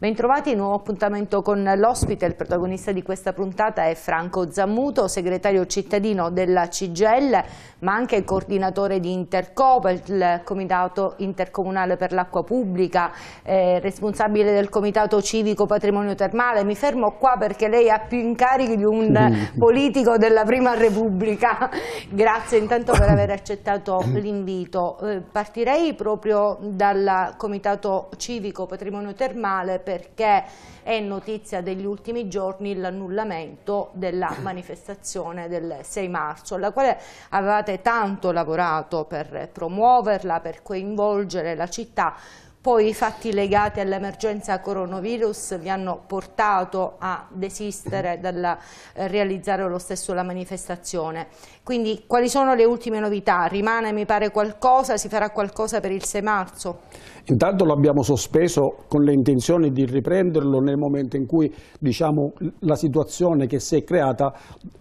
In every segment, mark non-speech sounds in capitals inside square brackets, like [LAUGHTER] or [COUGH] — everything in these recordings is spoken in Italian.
Bentrovati, nuovo appuntamento con l'ospite, il protagonista di questa puntata è Franco Zammuto, segretario cittadino della CGL, ma anche coordinatore di Intercopa, il Comitato Intercomunale per l'Acqua Pubblica, eh, responsabile del Comitato Civico Patrimonio Termale. Mi fermo qua perché lei ha più incarichi di un [LAUGHS] politico della Prima Repubblica. Grazie intanto per aver accettato l'invito. Eh, partirei proprio dal Comitato Civico Patrimonio Termale perché è notizia degli ultimi giorni l'annullamento della [COUGHS] manifestazione del 6 marzo, alla quale avevate tanto lavorato per promuoverla, per coinvolgere la città, poi i fatti legati all'emergenza coronavirus vi hanno portato a desistere dal eh, realizzare lo stesso la manifestazione. Quindi quali sono le ultime novità? Rimane mi pare qualcosa, si farà qualcosa per il 6 marzo? Intanto lo abbiamo sospeso con l'intenzione di riprenderlo nel momento in cui diciamo, la situazione che si è creata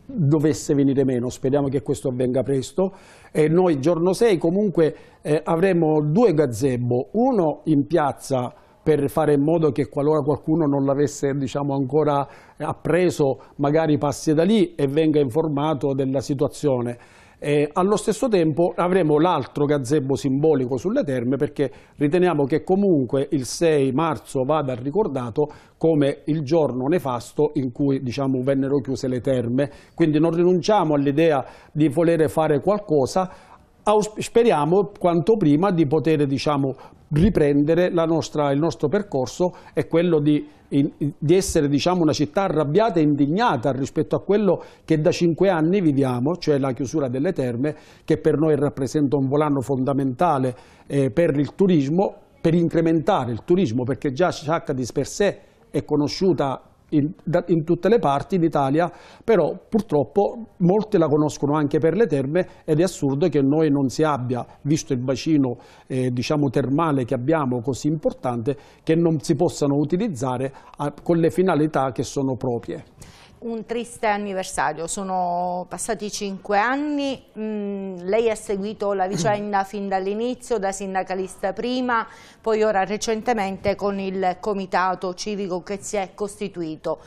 dovesse venire meno. Speriamo che questo avvenga presto e noi giorno 6 comunque eh, avremo due gazebo, uno in piazza per fare in modo che qualora qualcuno non l'avesse diciamo, ancora appreso magari passi da lì e venga informato della situazione eh, allo stesso tempo avremo l'altro gazebo simbolico sulle terme perché riteniamo che comunque il 6 marzo vada ricordato come il giorno nefasto in cui diciamo, vennero chiuse le terme. Quindi non rinunciamo all'idea di volere fare qualcosa, speriamo quanto prima di poter diciamo, riprendere nostra, il nostro percorso è quello di, di essere diciamo, una città arrabbiata e indignata rispetto a quello che da cinque anni viviamo, cioè la chiusura delle terme, che per noi rappresenta un volano fondamentale eh, per il turismo, per incrementare il turismo, perché già Sciacca di per sé è conosciuta in, in, tutte le parti d'Italia, però purtroppo molti la conoscono anche per le terme ed è assurdo che noi non si abbia, visto il bacino eh, diciamo, termale che abbiamo così importante, che non si possano utilizzare a, con le finalità che sono proprie un triste anniversario, sono passati cinque anni, mm, lei ha seguito la vicenda fin dall'inizio, da sindacalista prima, poi ora recentemente con il comitato civico che si è costituito.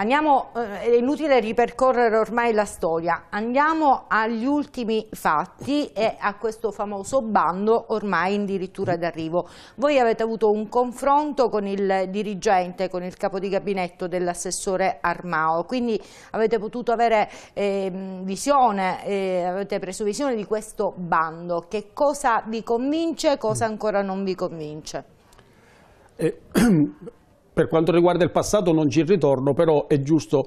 Andiamo, eh, è inutile ripercorrere ormai la storia, andiamo agli ultimi fatti e a questo famoso bando ormai addirittura d'arrivo. Voi avete avuto un confronto con il dirigente, con il capo di gabinetto dell'assessore Armao, quindi avete potuto avere eh, visione, eh, avete preso visione di questo bando. Che cosa vi convince, e cosa ancora non vi convince? Eh, [CLEARS THROAT] Per quanto riguarda il passato non ci ritorno, però è giusto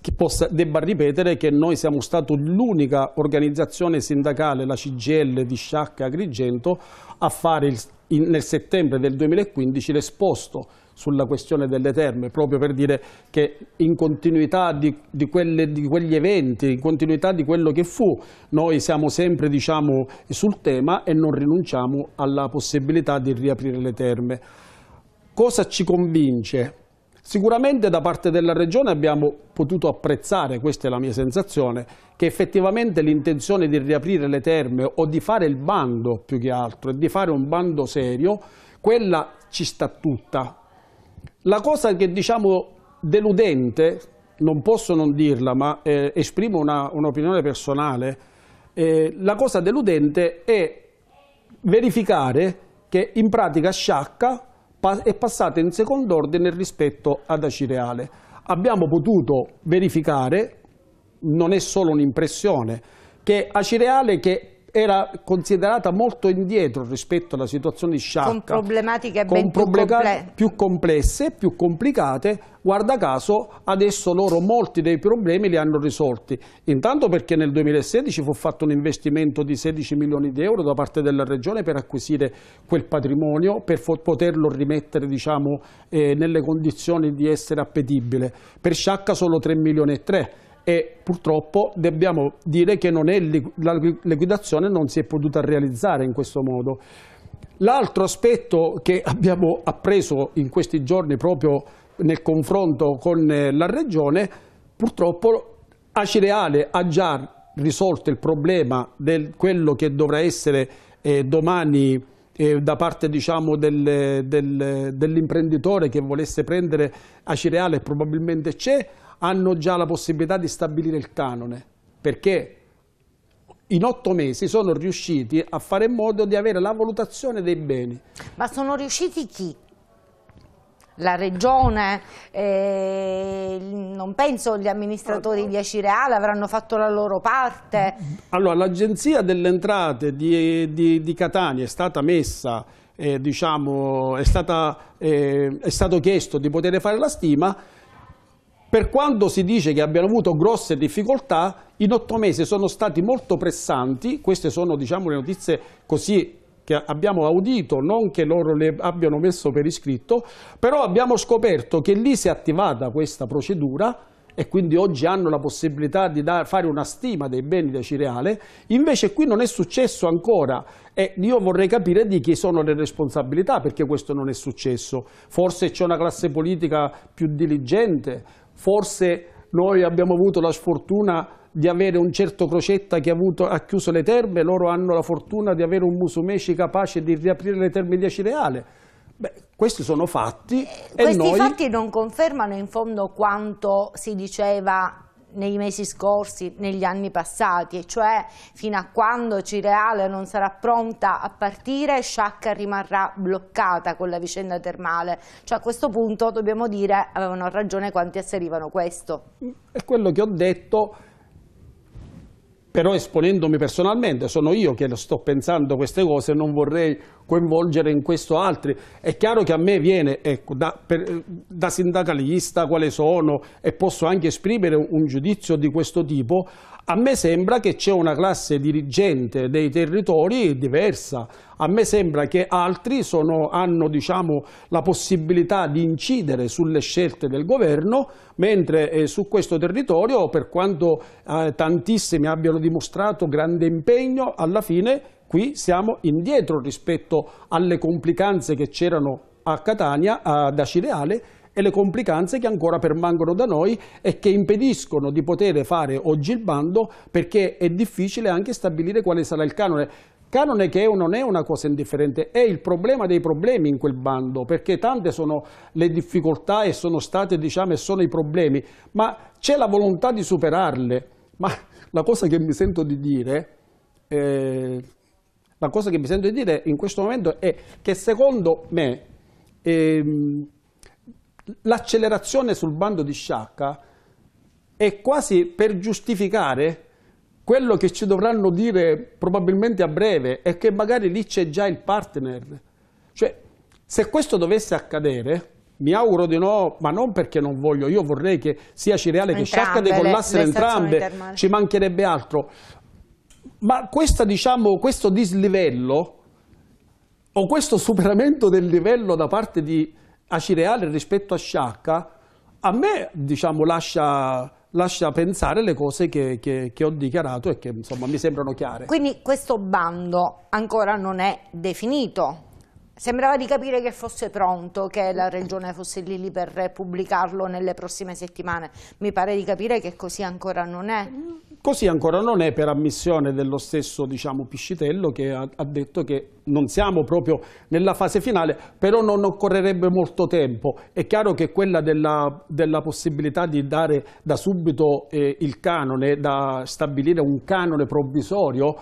che possa, debba ripetere che noi siamo stati l'unica organizzazione sindacale, la CGL di Sciacca Agrigento, a fare il, in, nel settembre del 2015 l'esposto sulla questione delle terme, proprio per dire che in continuità di, di, quelle, di, quegli eventi, in continuità di quello che fu, noi siamo sempre diciamo, sul tema e non rinunciamo alla possibilità di riaprire le terme cosa ci convince? Sicuramente da parte della Regione abbiamo potuto apprezzare, questa è la mia sensazione, che effettivamente l'intenzione di riaprire le terme o di fare il bando più che altro, e di fare un bando serio, quella ci sta tutta. La cosa che diciamo deludente, non posso non dirla, ma eh, esprimo un'opinione un personale, eh, la cosa deludente è verificare che in pratica sciacca è passata in secondo ordine rispetto ad Acireale. Abbiamo potuto verificare, non è solo un'impressione, che Acireale che era considerata molto indietro rispetto alla situazione di sciacca. Con problematiche con ben più, complesse, più complicate. Guarda caso, adesso loro molti dei problemi li hanno risolti. Intanto perché nel 2016 fu fatto un investimento di 16 milioni di euro da parte della Regione per acquisire quel patrimonio, per poterlo rimettere diciamo, eh, nelle condizioni di essere appetibile. Per Sciacca solo 3 milioni e 3 e purtroppo dobbiamo dire che non è, la liquidazione non si è potuta realizzare in questo modo. L'altro aspetto che abbiamo appreso in questi giorni proprio nel confronto con eh, la Regione, purtroppo Acireale ha già risolto il problema di quello che dovrà essere eh, domani eh, da parte diciamo, del, del, dell'imprenditore che volesse prendere Acireale, probabilmente c'è, hanno già la possibilità di stabilire il canone, perché in otto mesi sono riusciti a fare in modo di avere la valutazione dei beni. Ma sono riusciti chi? La regione, eh, non penso gli amministratori di Acireale avranno fatto la loro parte. Allora, l'agenzia delle entrate di, di, di Catania è stata messa eh, diciamo, è, stata, eh, è, stato chiesto di poter fare la stima per quanto si dice che abbiano avuto grosse difficoltà, in otto mesi sono stati molto pressanti, queste sono diciamo, le notizie così che abbiamo audito, non che loro le abbiano messo per iscritto, però abbiamo scoperto che lì si è attivata questa procedura e quindi oggi hanno la possibilità di fare una stima dei beni da cereale, invece qui non è successo ancora e io vorrei capire di chi sono le responsabilità perché questo non è successo. Forse c'è una classe politica più diligente, forse noi abbiamo avuto la sfortuna di avere un certo Crocetta che ha, avuto, ha chiuso le terme, loro hanno la fortuna di avere un Musumeci capace di riaprire le terme di Acireale. Beh, questi sono fatti. Eh, questi noi... fatti non confermano in fondo quanto si diceva nei mesi scorsi, negli anni passati, cioè fino a quando Cireale non sarà pronta a partire, Sciacca rimarrà bloccata con la vicenda termale. Cioè a questo punto dobbiamo dire avevano ragione quanti asserivano questo. È quello che ho detto però esponendomi personalmente, sono io che sto pensando queste cose, non vorrei coinvolgere in questo altri. È chiaro che a me viene, ecco, da, per, da sindacalista quale sono e posso anche esprimere un giudizio di questo tipo, a me sembra che c'è una classe dirigente dei territori diversa, a me sembra che altri sono, hanno diciamo, la possibilità di incidere sulle scelte del governo, mentre eh, su questo territorio, per quanto eh, tantissimi abbiano dimostrato grande impegno, alla fine qui siamo indietro rispetto alle complicanze che c'erano a Catania, a, da Cireale, e le complicanze che ancora permangono da noi e che impediscono di poter fare oggi il bando perché è difficile anche stabilire quale sarà il canone. Canone che non è una cosa indifferente, è il problema dei problemi in quel bando, perché tante sono le difficoltà e sono state, diciamo, e sono i problemi, ma c'è la volontà di superarle. Ma la cosa che mi sento di dire, eh, la cosa che mi sento di dire in questo momento è che secondo me ehm, l'accelerazione sul bando di sciacca è quasi per giustificare quello che ci dovranno dire probabilmente a breve è che magari lì c'è già il partner. Cioè, se questo dovesse accadere, mi auguro di no, ma non perché non voglio, io vorrei che sia Cireale che Sciacca decollassero entrambe, ci mancherebbe altro. Ma questa, diciamo, questo dislivello o questo superamento del livello da parte di Acireale rispetto a Sciacca, a me diciamo, lascia, lascia, pensare le cose che, che, che ho dichiarato e che insomma, mi sembrano chiare. Quindi questo bando ancora non è definito? Sembrava di capire che fosse pronto, che la Regione fosse lì, lì per pubblicarlo nelle prossime settimane. Mi pare di capire che così ancora non è. Mm. Così ancora non è per ammissione dello stesso diciamo, Piscitello che ha, ha, detto che non siamo proprio nella fase finale, però non occorrerebbe molto tempo. È chiaro che quella della, della possibilità di dare da subito eh, il canone, da stabilire un canone provvisorio,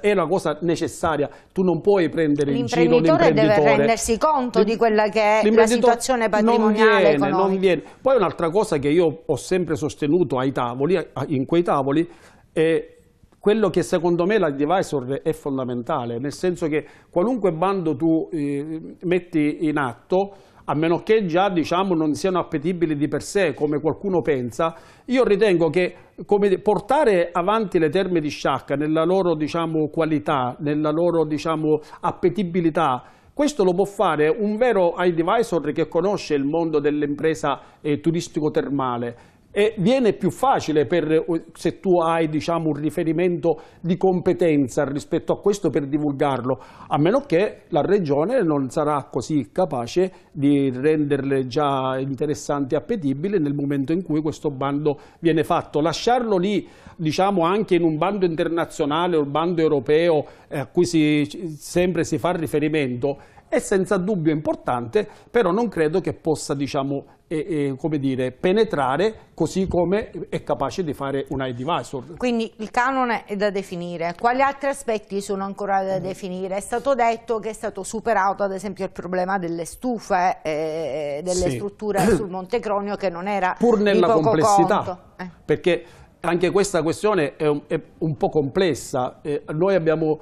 è una cosa necessaria, tu non puoi prendere in giro l'imprenditore. deve rendersi conto di quella che è la situazione patrimoniale non viene, non viene. Poi un'altra cosa che io ho sempre sostenuto ai tavoli, in quei tavoli, è quello che secondo me l'advisor è fondamentale, nel senso che qualunque bando tu eh, metti in atto, a meno che già diciamo, non siano appetibili di per sé, come qualcuno pensa, io ritengo che come, portare avanti le terme di sciacca nella loro diciamo, qualità, nella loro diciamo, appetibilità, questo lo può fare un vero advisor che conosce il mondo dell'impresa eh, turistico-termale, e viene più facile per, eh, se tu hai diciamo, un riferimento di competenza rispetto a questo per divulgarlo, a meno che la regione non sarà così capace di renderle già interessanti e appetibili nel momento in cui questo bando viene fatto. Lasciarlo lì diciamo, anche in un bando internazionale o un bando europeo eh, a cui si, sempre si fa riferimento è senza dubbio importante, però non credo che possa diciamo, e, e dire, penetrare così come è capace di fare un iDivisor. Quindi il canone è da definire. Quali altri aspetti sono ancora da mm. definire? È stato detto che è stato superato ad esempio il problema delle stufe, eh, delle sì. strutture sul [CLEARS THROAT] Monte Cronio che non era Pur nella complessità, eh. perché anche questa questione è un, è un po' complessa. Eh, noi abbiamo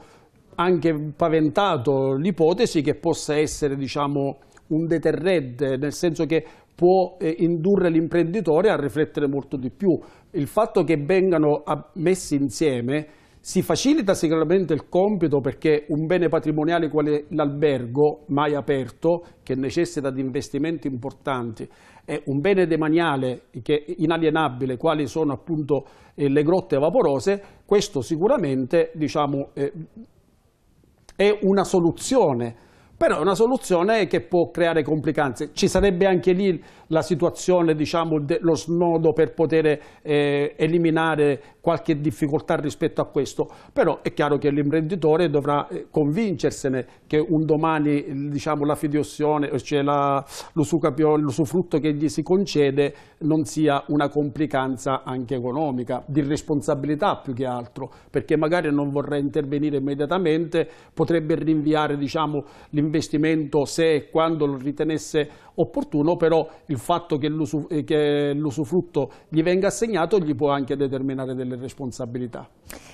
anche paventato l'ipotesi che possa essere diciamo, un deterrente, nel senso che può eh, indurre l'imprenditore a riflettere molto di più. Il fatto che vengano messi insieme si facilita sicuramente il compito perché un bene patrimoniale quale l'albergo, mai aperto, che necessita di investimenti importanti, e un bene demaniale che è inalienabile, quali sono appunto eh, le grotte vaporose, questo sicuramente diciamo, eh, è una soluzione però è una soluzione che può creare complicanze. Ci sarebbe anche lì la situazione, diciamo, lo snodo per poter eh, eliminare qualche difficoltà rispetto a questo, però è chiaro che l'imprenditore dovrà eh, convincersene che un domani diciamo, la fidiozione, eh, cioè l'usufrutto che gli si concede non sia una complicanza anche economica, di responsabilità più che altro, perché magari non vorrà intervenire immediatamente, potrebbe rinviare diciamo, l'investimento se e quando lo ritenesse opportuno, però il fatto che eh, l'usufrutto gli venga assegnato gli può anche determinare delle responsabilità.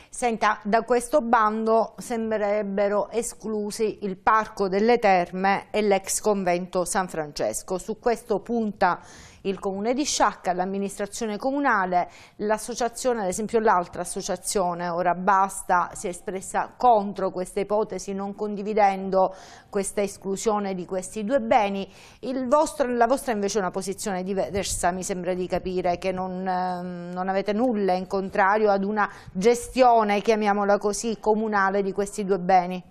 Senta, da questo bando sembrerebbero esclusi il Parco delle Terme e l'ex convento San Francesco. Su questo punta il comune di Sciacca, l'amministrazione comunale, l'associazione, ad esempio l'altra associazione, ora basta, si è espressa contro questa ipotesi non condividendo questa esclusione di questi due beni. Vostro, la vostra invece è una posizione diversa, mi sembra di capire, che non, ehm, non avete nulla in contrario ad una gestione, chiamiamola così, comunale di questi due beni.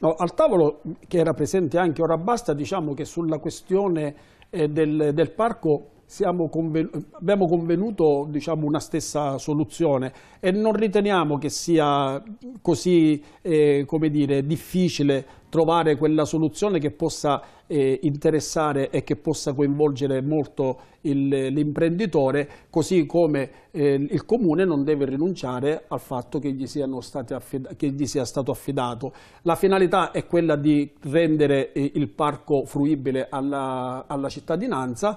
No, al tavolo che era presente anche ora basta, diciamo che sulla questione eh, del, del, parco conven abbiamo convenuto diciamo, una stessa soluzione e non riteniamo che sia così eh, dire, difficile trovare quella soluzione che possa eh, interessare e che possa coinvolgere molto l'imprenditore, così come eh, il comune non deve rinunciare al fatto che gli, che gli, sia stato affidato. La finalità è quella di rendere eh, il parco fruibile alla, alla cittadinanza,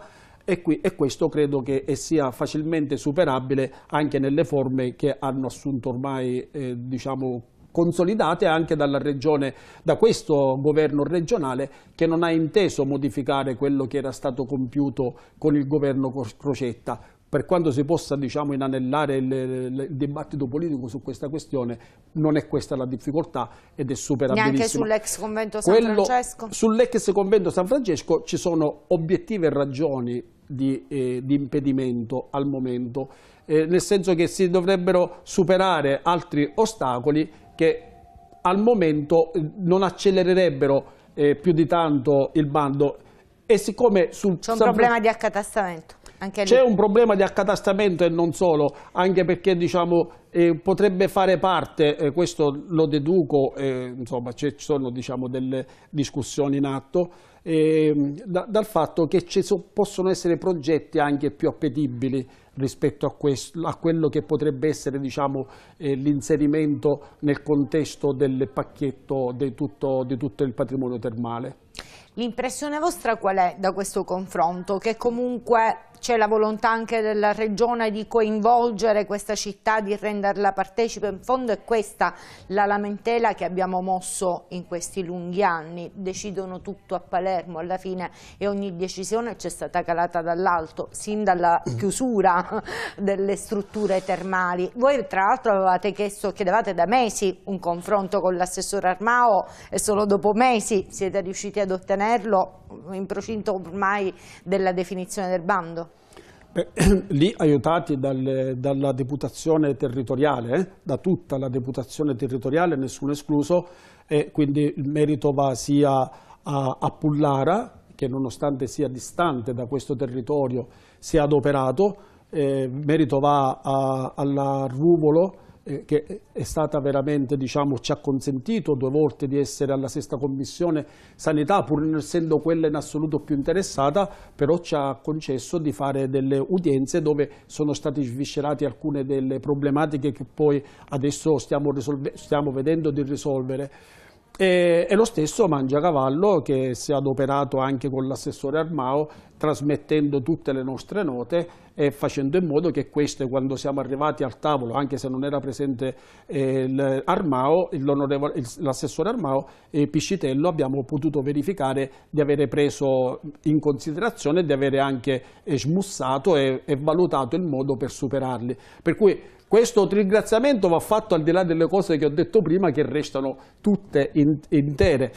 e, qui, e questo credo che eh, sia facilmente superabile anche nelle forme che hanno assunto ormai eh, diciamo, consolidate anche dalla regione, da questo governo regionale che non ha inteso modificare quello che era stato compiuto con il governo Crocetta. Per quanto si possa diciamo, inanellare il, il, dibattito politico su questa questione, non è questa la difficoltà ed è superabilissima. Neanche sull'ex convento San Quello, Francesco? Sull'ex convento San Francesco ci sono obiettive ragioni di, eh, di impedimento al momento, eh, nel senso che si dovrebbero superare altri ostacoli che al momento eh, non accelererebbero eh, più di tanto il bando. E siccome sul C'è un San... problema di accatastamento. C'è un problema di accatastamento e non solo, anche perché diciamo, eh, potrebbe fare parte, eh, questo lo deduco, eh, insomma ci sono diciamo, delle discussioni in atto, eh, da, dal fatto che ci so, possono essere progetti anche più appetibili rispetto a, questo, a quello che potrebbe essere diciamo, eh, l'inserimento nel contesto del pacchetto di tutto, di tutto il patrimonio termale. L'impressione vostra qual è da questo confronto? Che comunque c'è la volontà anche della Regione di coinvolgere questa città, di renderla partecipe, in fondo è questa la lamentela che abbiamo mosso in questi lunghi anni, decidono tutto a Palermo alla fine e ogni decisione c'è stata calata dall'alto, sin dalla chiusura [LAUGHS] delle strutture termali. Voi tra l'altro avevate chiesto, chiedevate da mesi un confronto con l'assessore Armao e solo dopo mesi siete riusciti ad ottenerlo in procinto ormai della definizione del bando? Eh, [CLEARS THROAT] lì aiutati dal, dalla deputazione territoriale, eh, da tutta la deputazione territoriale, nessuno escluso, e quindi il merito va sia a, a Pullara, che nonostante sia distante da questo territorio si è adoperato, eh, merito va a, alla Ruvolo, eh, che è stata veramente, diciamo, ci ha consentito due volte di essere alla sesta commissione sanità, pur non essendo quella in assoluto più interessata, però ci ha concesso di fare delle udienze dove sono state sviscerate alcune delle problematiche che poi adesso stiamo, stiamo vedendo di risolvere. E, e lo stesso Mangiacavallo che si è adoperato anche con l'assessore Armao trasmettendo tutte le nostre note e facendo in modo che queste quando siamo arrivati al tavolo, anche se non era presente eh, Armao, l'assessore Armao e Piscitello, abbiamo potuto verificare di avere preso in considerazione, di avere anche smussato e, e valutato il modo per superarli. Per cui questo ringraziamento va fatto al di là delle cose che ho detto prima che restano tutte in, intere.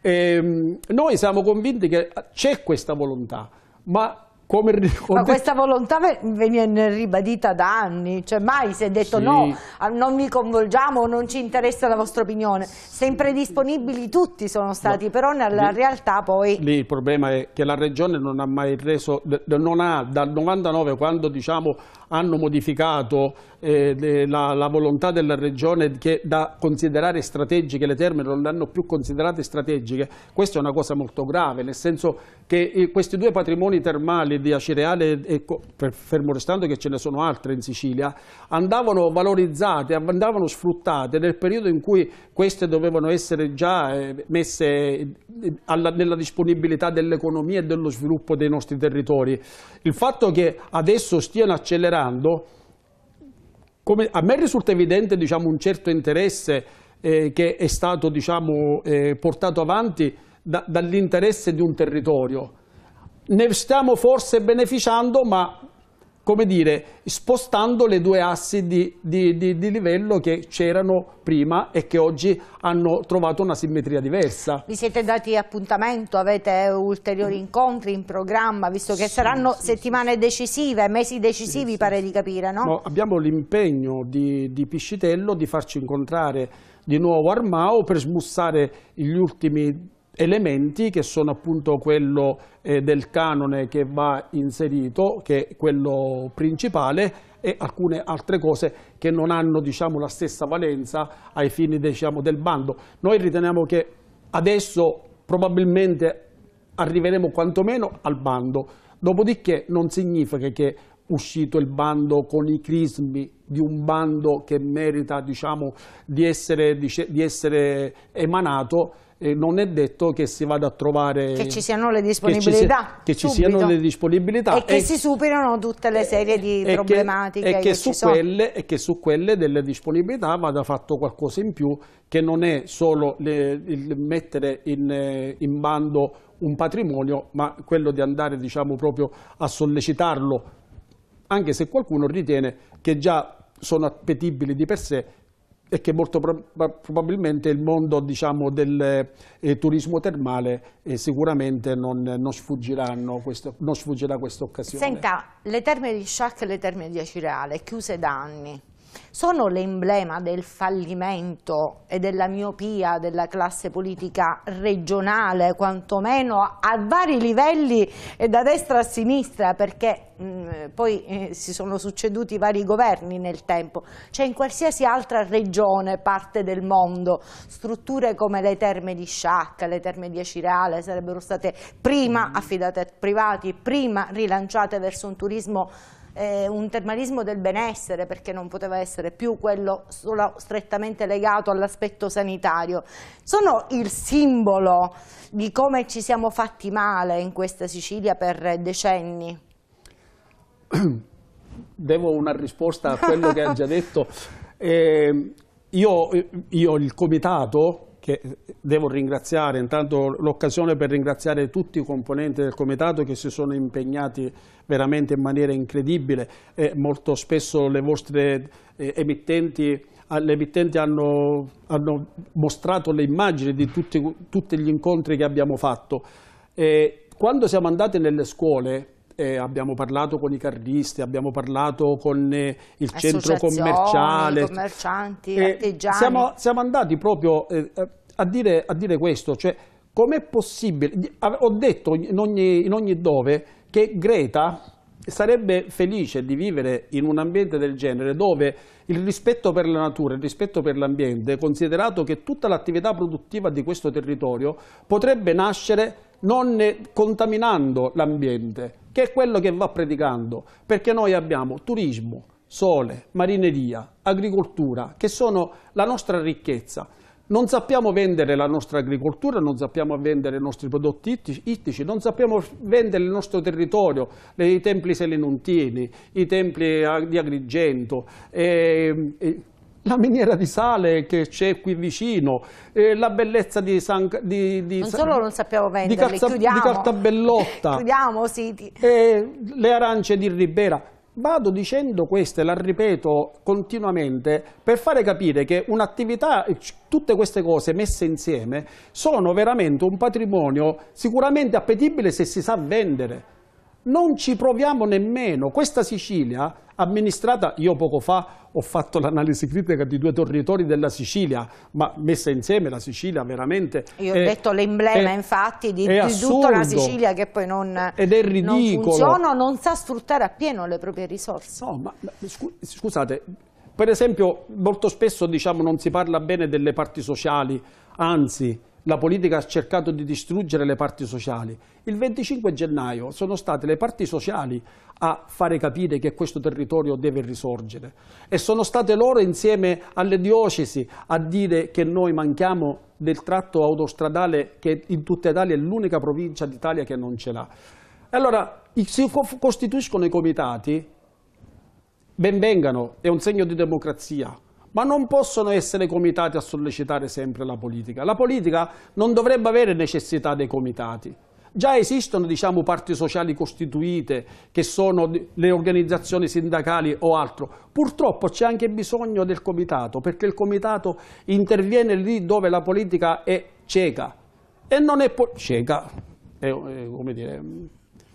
E, ehm, noi siamo convinti che c'è questa volontà, ma come ma questa volontà viene ribadita da anni, cioè mai si è detto sì. no, non vi coinvolgiamo, non ci interessa la vostra opinione, sempre disponibili tutti sono stati, no. però nella lì, realtà poi... Lì il problema è che la Regione non ha mai reso, non ha dal 99 quando diciamo hanno modificato eh, la, la, volontà della regione che da considerare strategiche, le terme non le hanno più considerate strategiche, questa è una cosa molto grave, nel senso che eh, questi due patrimoni termali di Acireale, e, fermo restando che ce ne sono altre in Sicilia, andavano valorizzate, andavano sfruttate nel periodo in cui queste dovevano essere già eh, messe eh, alla, nella disponibilità dell'economia e dello sviluppo dei nostri territori. Il fatto che adesso stiano accelerando considerando, come a me risulta evidente diciamo, un certo interesse eh, che è stato diciamo, eh, portato avanti da, dall'interesse di un territorio. Ne stiamo forse beneficiando, ma come dire, spostando le due assi di, di, di, di livello che c'erano prima e che oggi hanno trovato una simmetria diversa. Vi siete dati appuntamento? Avete ulteriori incontri in programma? Visto che sì, saranno sì, settimane sì. decisive, mesi decisivi pare di capire, no? no abbiamo l'impegno di, di Piscitello di farci incontrare di nuovo Armao per smussare gli ultimi elementi che sono appunto quello eh, del canone che va inserito, che è quello principale, e alcune altre cose che non hanno diciamo, la stessa valenza ai fini diciamo, del bando. Noi riteniamo che adesso probabilmente arriveremo quantomeno al bando, dopodiché non significa che uscito il bando con i crismi di un bando che merita diciamo, di, essere, di essere emanato, eh, non è detto che si vada a trovare... Che ci siano le disponibilità. Che ci, sia, che ci siano le disponibilità. E che si superino tutte le serie di e problematiche che, e che, che quelle, e che su quelle delle disponibilità vada fatto qualcosa in più che non è solo le, il mettere in, eh, in, bando un patrimonio, ma quello di andare diciamo, proprio a sollecitarlo, anche se qualcuno ritiene che già sono appetibili di per sé e che molto probabilmente il mondo diciamo, del eh, turismo termale eh, sicuramente non, non, sfuggiranno questo, non sfuggirà questa occasione. Senta, le terme di Sciacca e le terme di Acirale, chiuse da anni, sono l'emblema del fallimento e della miopia della classe politica regionale, quantomeno a vari livelli da destra a sinistra, perché mh, poi eh, si sono succeduti vari governi nel tempo, cioè in qualsiasi altra regione, parte del mondo, strutture come le terme di Sciacca, le terme di Acireale sarebbero state prima mm. affidate a privati, prima rilanciate verso un turismo eh, un termalismo del benessere perché non poteva essere più quello solo strettamente legato all'aspetto sanitario, sono il simbolo di come ci siamo fatti male in questa Sicilia per decenni? Devo una risposta a quello che ha già detto. [LAUGHS] Eh, io, io il comitato che devo ringraziare, intanto l'occasione per ringraziare tutti i componenti del Comitato che si sono impegnati veramente in maniera incredibile e molto spesso le vostre eh, emittenti ah, le emittenti hanno, hanno, mostrato le immagini di tutti, tutti gli incontri che abbiamo fatto. E quando siamo andati nelle scuole, eh, abbiamo parlato con i carristi, abbiamo parlato con eh, il centro commerciale. i commercianti, eh, artigiani. Siamo, siamo, andati proprio eh, eh, a dire, a, dire, questo, cioè com'è possibile, ho detto in ogni, in ogni dove che Greta sarebbe felice di vivere in un ambiente del genere dove il rispetto per la natura, il rispetto per l'ambiente, considerato che tutta l'attività produttiva di questo territorio potrebbe nascere non contaminando l'ambiente, che è quello che va predicando, perché noi abbiamo turismo, sole, marineria, agricoltura, che sono la nostra ricchezza. Non sappiamo vendere la nostra agricoltura, non sappiamo vendere i nostri prodotti ittici, non sappiamo vendere il nostro territorio, i templi selenuntini, i templi eh, di Agrigento. Ehm, e, e, la miniera di sale che c'è qui vicino, eh, la bellezza di, San, di, di Non solo San, non sappiamo venderli, di, calza, chiudiamo. [LAUGHS] di Cartabellotta. chiudiamo siti. Eh, le arance di Ribera. Vado dicendo queste, la ripeto continuamente, per fare capire che un'attività, tutte queste cose messe insieme, sono veramente un patrimonio sicuramente appetibile se si sa vendere non ci proviamo nemmeno. Questa Sicilia amministrata, io poco fa ho fatto l'analisi critica di due territori della Sicilia, ma messa insieme la Sicilia veramente... Io è, ho detto l'emblema infatti di, di tutta la Sicilia che poi non, ed è ridicolo. non funziona, non sa sfruttare appieno le proprie risorse. No, ma scusate, per esempio molto spesso diciamo, non si parla bene delle parti sociali, anzi la politica ha cercato di distruggere le parti sociali. Il 25 gennaio sono state le parti sociali a fare capire che questo territorio deve risorgere e sono state loro insieme alle diocesi a dire che noi manchiamo del tratto autostradale che in tutta Italia è l'unica provincia d'Italia che non ce l'ha. Allora, si costituiscono i comitati, ben vengano, è un segno di democrazia, ma non possono essere comitati a sollecitare sempre la politica. La politica non dovrebbe avere necessità dei comitati. Già esistono diciamo, parti sociali costituite, che sono le organizzazioni sindacali o altro. Purtroppo c'è anche bisogno del comitato, perché il comitato interviene lì dove la politica è cieca. E non è cieca, è, è, come dire,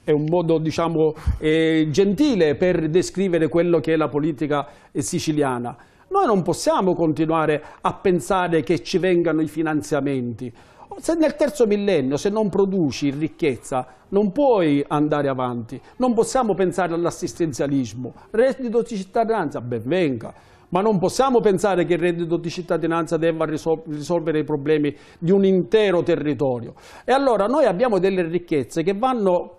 è un modo diciamo, eh, gentile per descrivere quello che è la politica siciliana. Noi non possiamo continuare a pensare che ci vengano i finanziamenti. Se nel terzo millennio, se non produci ricchezza, non puoi andare avanti. Non possiamo pensare all'assistenzialismo. Reddito di cittadinanza, ben venga ma non possiamo pensare che il reddito di cittadinanza debba risol risolvere i problemi di un intero territorio. E allora noi abbiamo delle ricchezze che vanno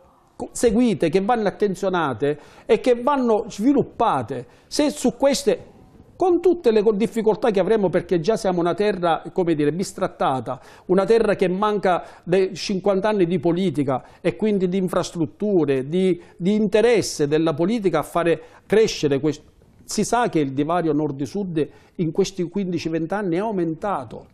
seguite, che vanno attenzionate e che vanno sviluppate. Se su queste con tutte le difficoltà che avremo perché già siamo una terra, come dire, bistrattata, una terra che manca 50 anni di politica e quindi di infrastrutture, di, di interesse della politica a fare crescere questo. Si sa che il divario nord-sud in questi 15-20 anni è aumentato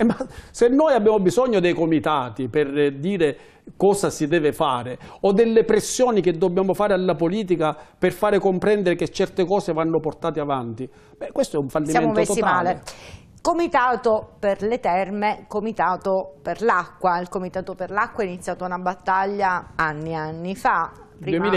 eh, ma se noi abbiamo bisogno dei comitati per eh, dire cosa si deve fare o delle pressioni che dobbiamo fare alla politica per fare comprendere che certe cose vanno portate avanti, beh, questo è un fallimento Siamo messi totale. male. Comitato per le terme, comitato per l'acqua. Il comitato per l'acqua è iniziato una battaglia anni e anni fa, Prima,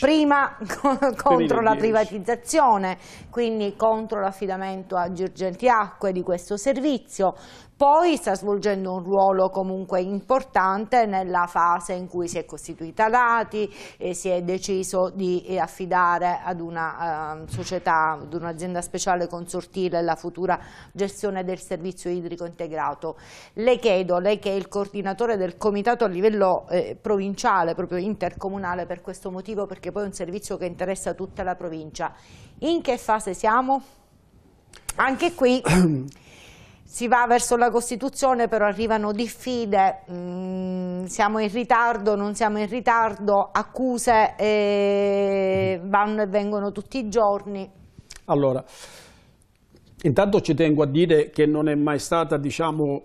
prima, contro 2010. la privatizzazione, quindi contro l'affidamento a Girgenti Acque di questo servizio, poi sta svolgendo un ruolo comunque importante nella fase in cui si è costituita l'ATI e si è deciso di eh, affidare ad una eh, società, ad un'azienda speciale consortile la futura gestione del servizio idrico integrato. Le chiedo, lei che è il coordinatore del comitato a livello eh, provinciale, proprio intercomunale per questo motivo, perché poi è un servizio che interessa tutta la provincia, in che fase siamo? Anche qui [CLEARS THROAT] si va verso la Costituzione, però arrivano diffide, mm, siamo in ritardo, non siamo in ritardo, accuse eh, vanno e vengono tutti i giorni. Allora, intanto ci tengo a dire che non è mai stata, diciamo,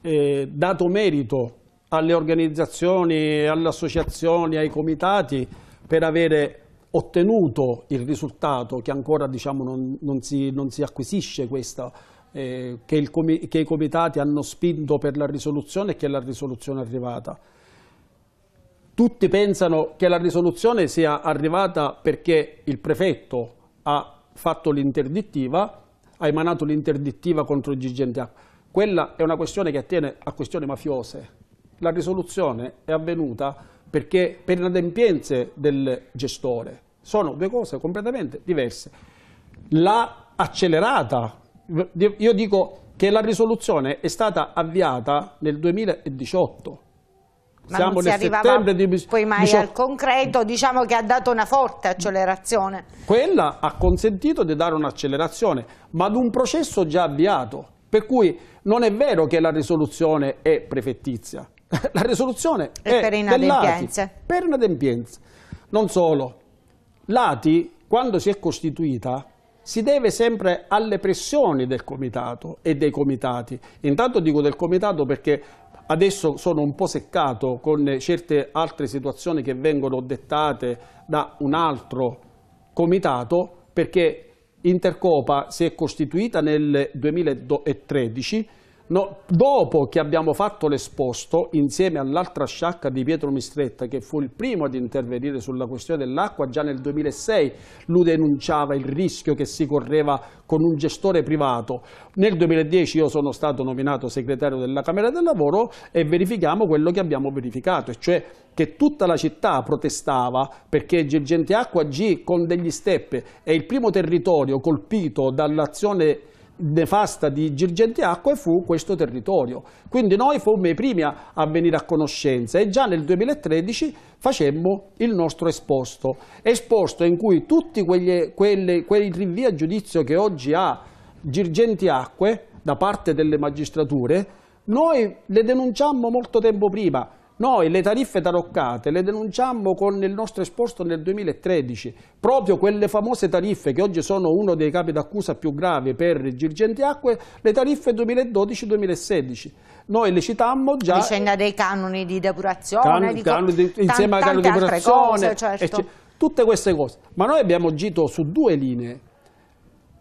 eh, dato merito alle organizzazioni, alle associazioni, ai comitati per avere ottenuto il risultato che ancora diciamo, non, non, si, non si acquisisce questa eh, che, il, che i comitati hanno spinto per la risoluzione e che la risoluzione è arrivata. Tutti pensano che la risoluzione sia arrivata perché il prefetto ha fatto l'interdittiva, ha emanato l'interdittiva contro il Gigenteacqua. Quella è una questione che attiene a questioni mafiose. La risoluzione è avvenuta perché per inadempienze del gestore. Sono due cose completamente diverse. La accelerata io dico che la risoluzione è stata avviata nel 2018. Ma Siamo non si arrivava di... poi mai diciamo... al concreto, diciamo che ha dato una forte accelerazione. Quella ha consentito di dare un'accelerazione, ma ad un processo già avviato. Per cui non è vero che la risoluzione è prefettizia. [LAUGHS] la risoluzione è, è per inadempienze. Per inadempienze. Non solo. L'ATI, quando si è costituita, si deve sempre alle pressioni del comitato e dei comitati. Intanto dico del comitato perché adesso sono un po' seccato con certe altre situazioni che vengono dettate da un altro comitato perché Intercopa si è costituita nel 2013 No, dopo che abbiamo fatto l'esposto, insieme all'altra sciacca di Pietro Mistretta, che fu il primo ad intervenire sulla questione dell'acqua, già nel 2006 lui denunciava il rischio che si correva con un gestore privato. Nel 2010 io sono stato nominato segretario della Camera del Lavoro e verifichiamo quello che abbiamo verificato, cioè che tutta la città protestava perché Girgente Acqua agì con degli steppe, è il primo territorio colpito dall'azione nefasta di Girgenti Acque fu questo territorio. Quindi noi fummo i primi a, a, venire a conoscenza e già nel 2013 facemmo il nostro esposto, esposto in cui tutti quei rinvii a giudizio che oggi ha Girgenti Acque da parte delle magistrature, noi le denunciammo molto tempo prima, noi le tariffe taroccate le denunciammo con il nostro esposto nel 2013, proprio quelle famose tariffe che oggi sono uno dei capi d'accusa più gravi per Girgenti Acque, le tariffe 2012-2016. Noi le citammo già... Vicenda dei canoni di depurazione, can, di can, di, insieme ai canoni di depurazione, cose, certo. tutte queste cose. Ma noi abbiamo agito su due linee.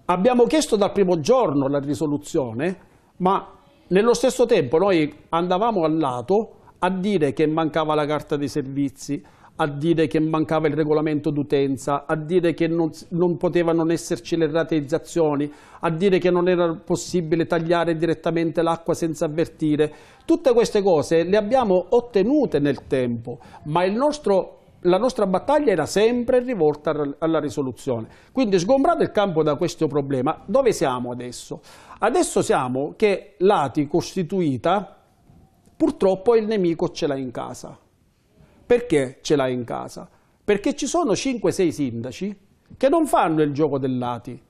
Abbiamo chiesto dal primo giorno la risoluzione, ma nello stesso tempo noi andavamo al lato a dire che mancava la carta dei servizi, a dire che mancava il regolamento d'utenza, a dire che non, non, potevano esserci le rateizzazioni, a dire che non era possibile tagliare direttamente l'acqua senza avvertire. Tutte queste cose le abbiamo ottenute nel tempo, ma nostro, la nostra battaglia era sempre rivolta alla risoluzione. Quindi sgombrato il campo da questo problema, dove siamo adesso? Adesso siamo che l'ATI costituita Purtroppo il nemico ce l'ha in casa. Perché ce l'ha in casa? Perché ci sono 5-6 sindaci che non fanno il gioco del lati.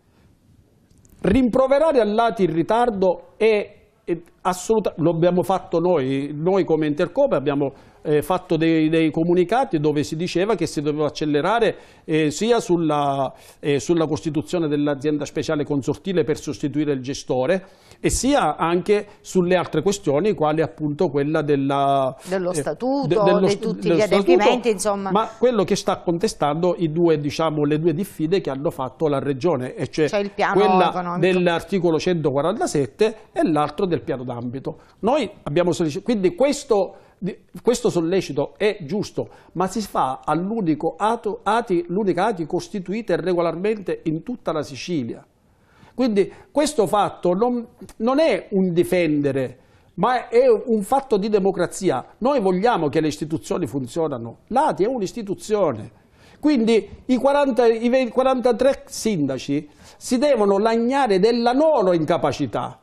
Rimproverare al lati il ritardo è, è assoluta, lo abbiamo fatto noi, noi come Intercopa abbiamo eh, fatto dei, dei, comunicati dove si diceva che si doveva accelerare eh, sia sulla, eh, sulla costituzione dell'azienda speciale consortile per sostituire il gestore e sia anche sulle altre questioni quali appunto quella della, dello eh, statuto, de, dello, di tutti dello gli adempimenti insomma. Ma quello che sta contestando due, diciamo, le due diffide che hanno fatto la regione e cioè, cioè quella dell'articolo 147 e l'altro del piano d'ambito. Noi abbiamo quindi questo questo sollecito è giusto, ma si fa all'unico ato, ati, l'unica ati costituita regolarmente in tutta la Sicilia. Quindi questo fatto non, non è un difendere, ma è un fatto di democrazia. Noi vogliamo che le istituzioni funzionino. L'ATI è un'istituzione. Quindi i, 40, i 43 sindaci si devono lagnare della loro incapacità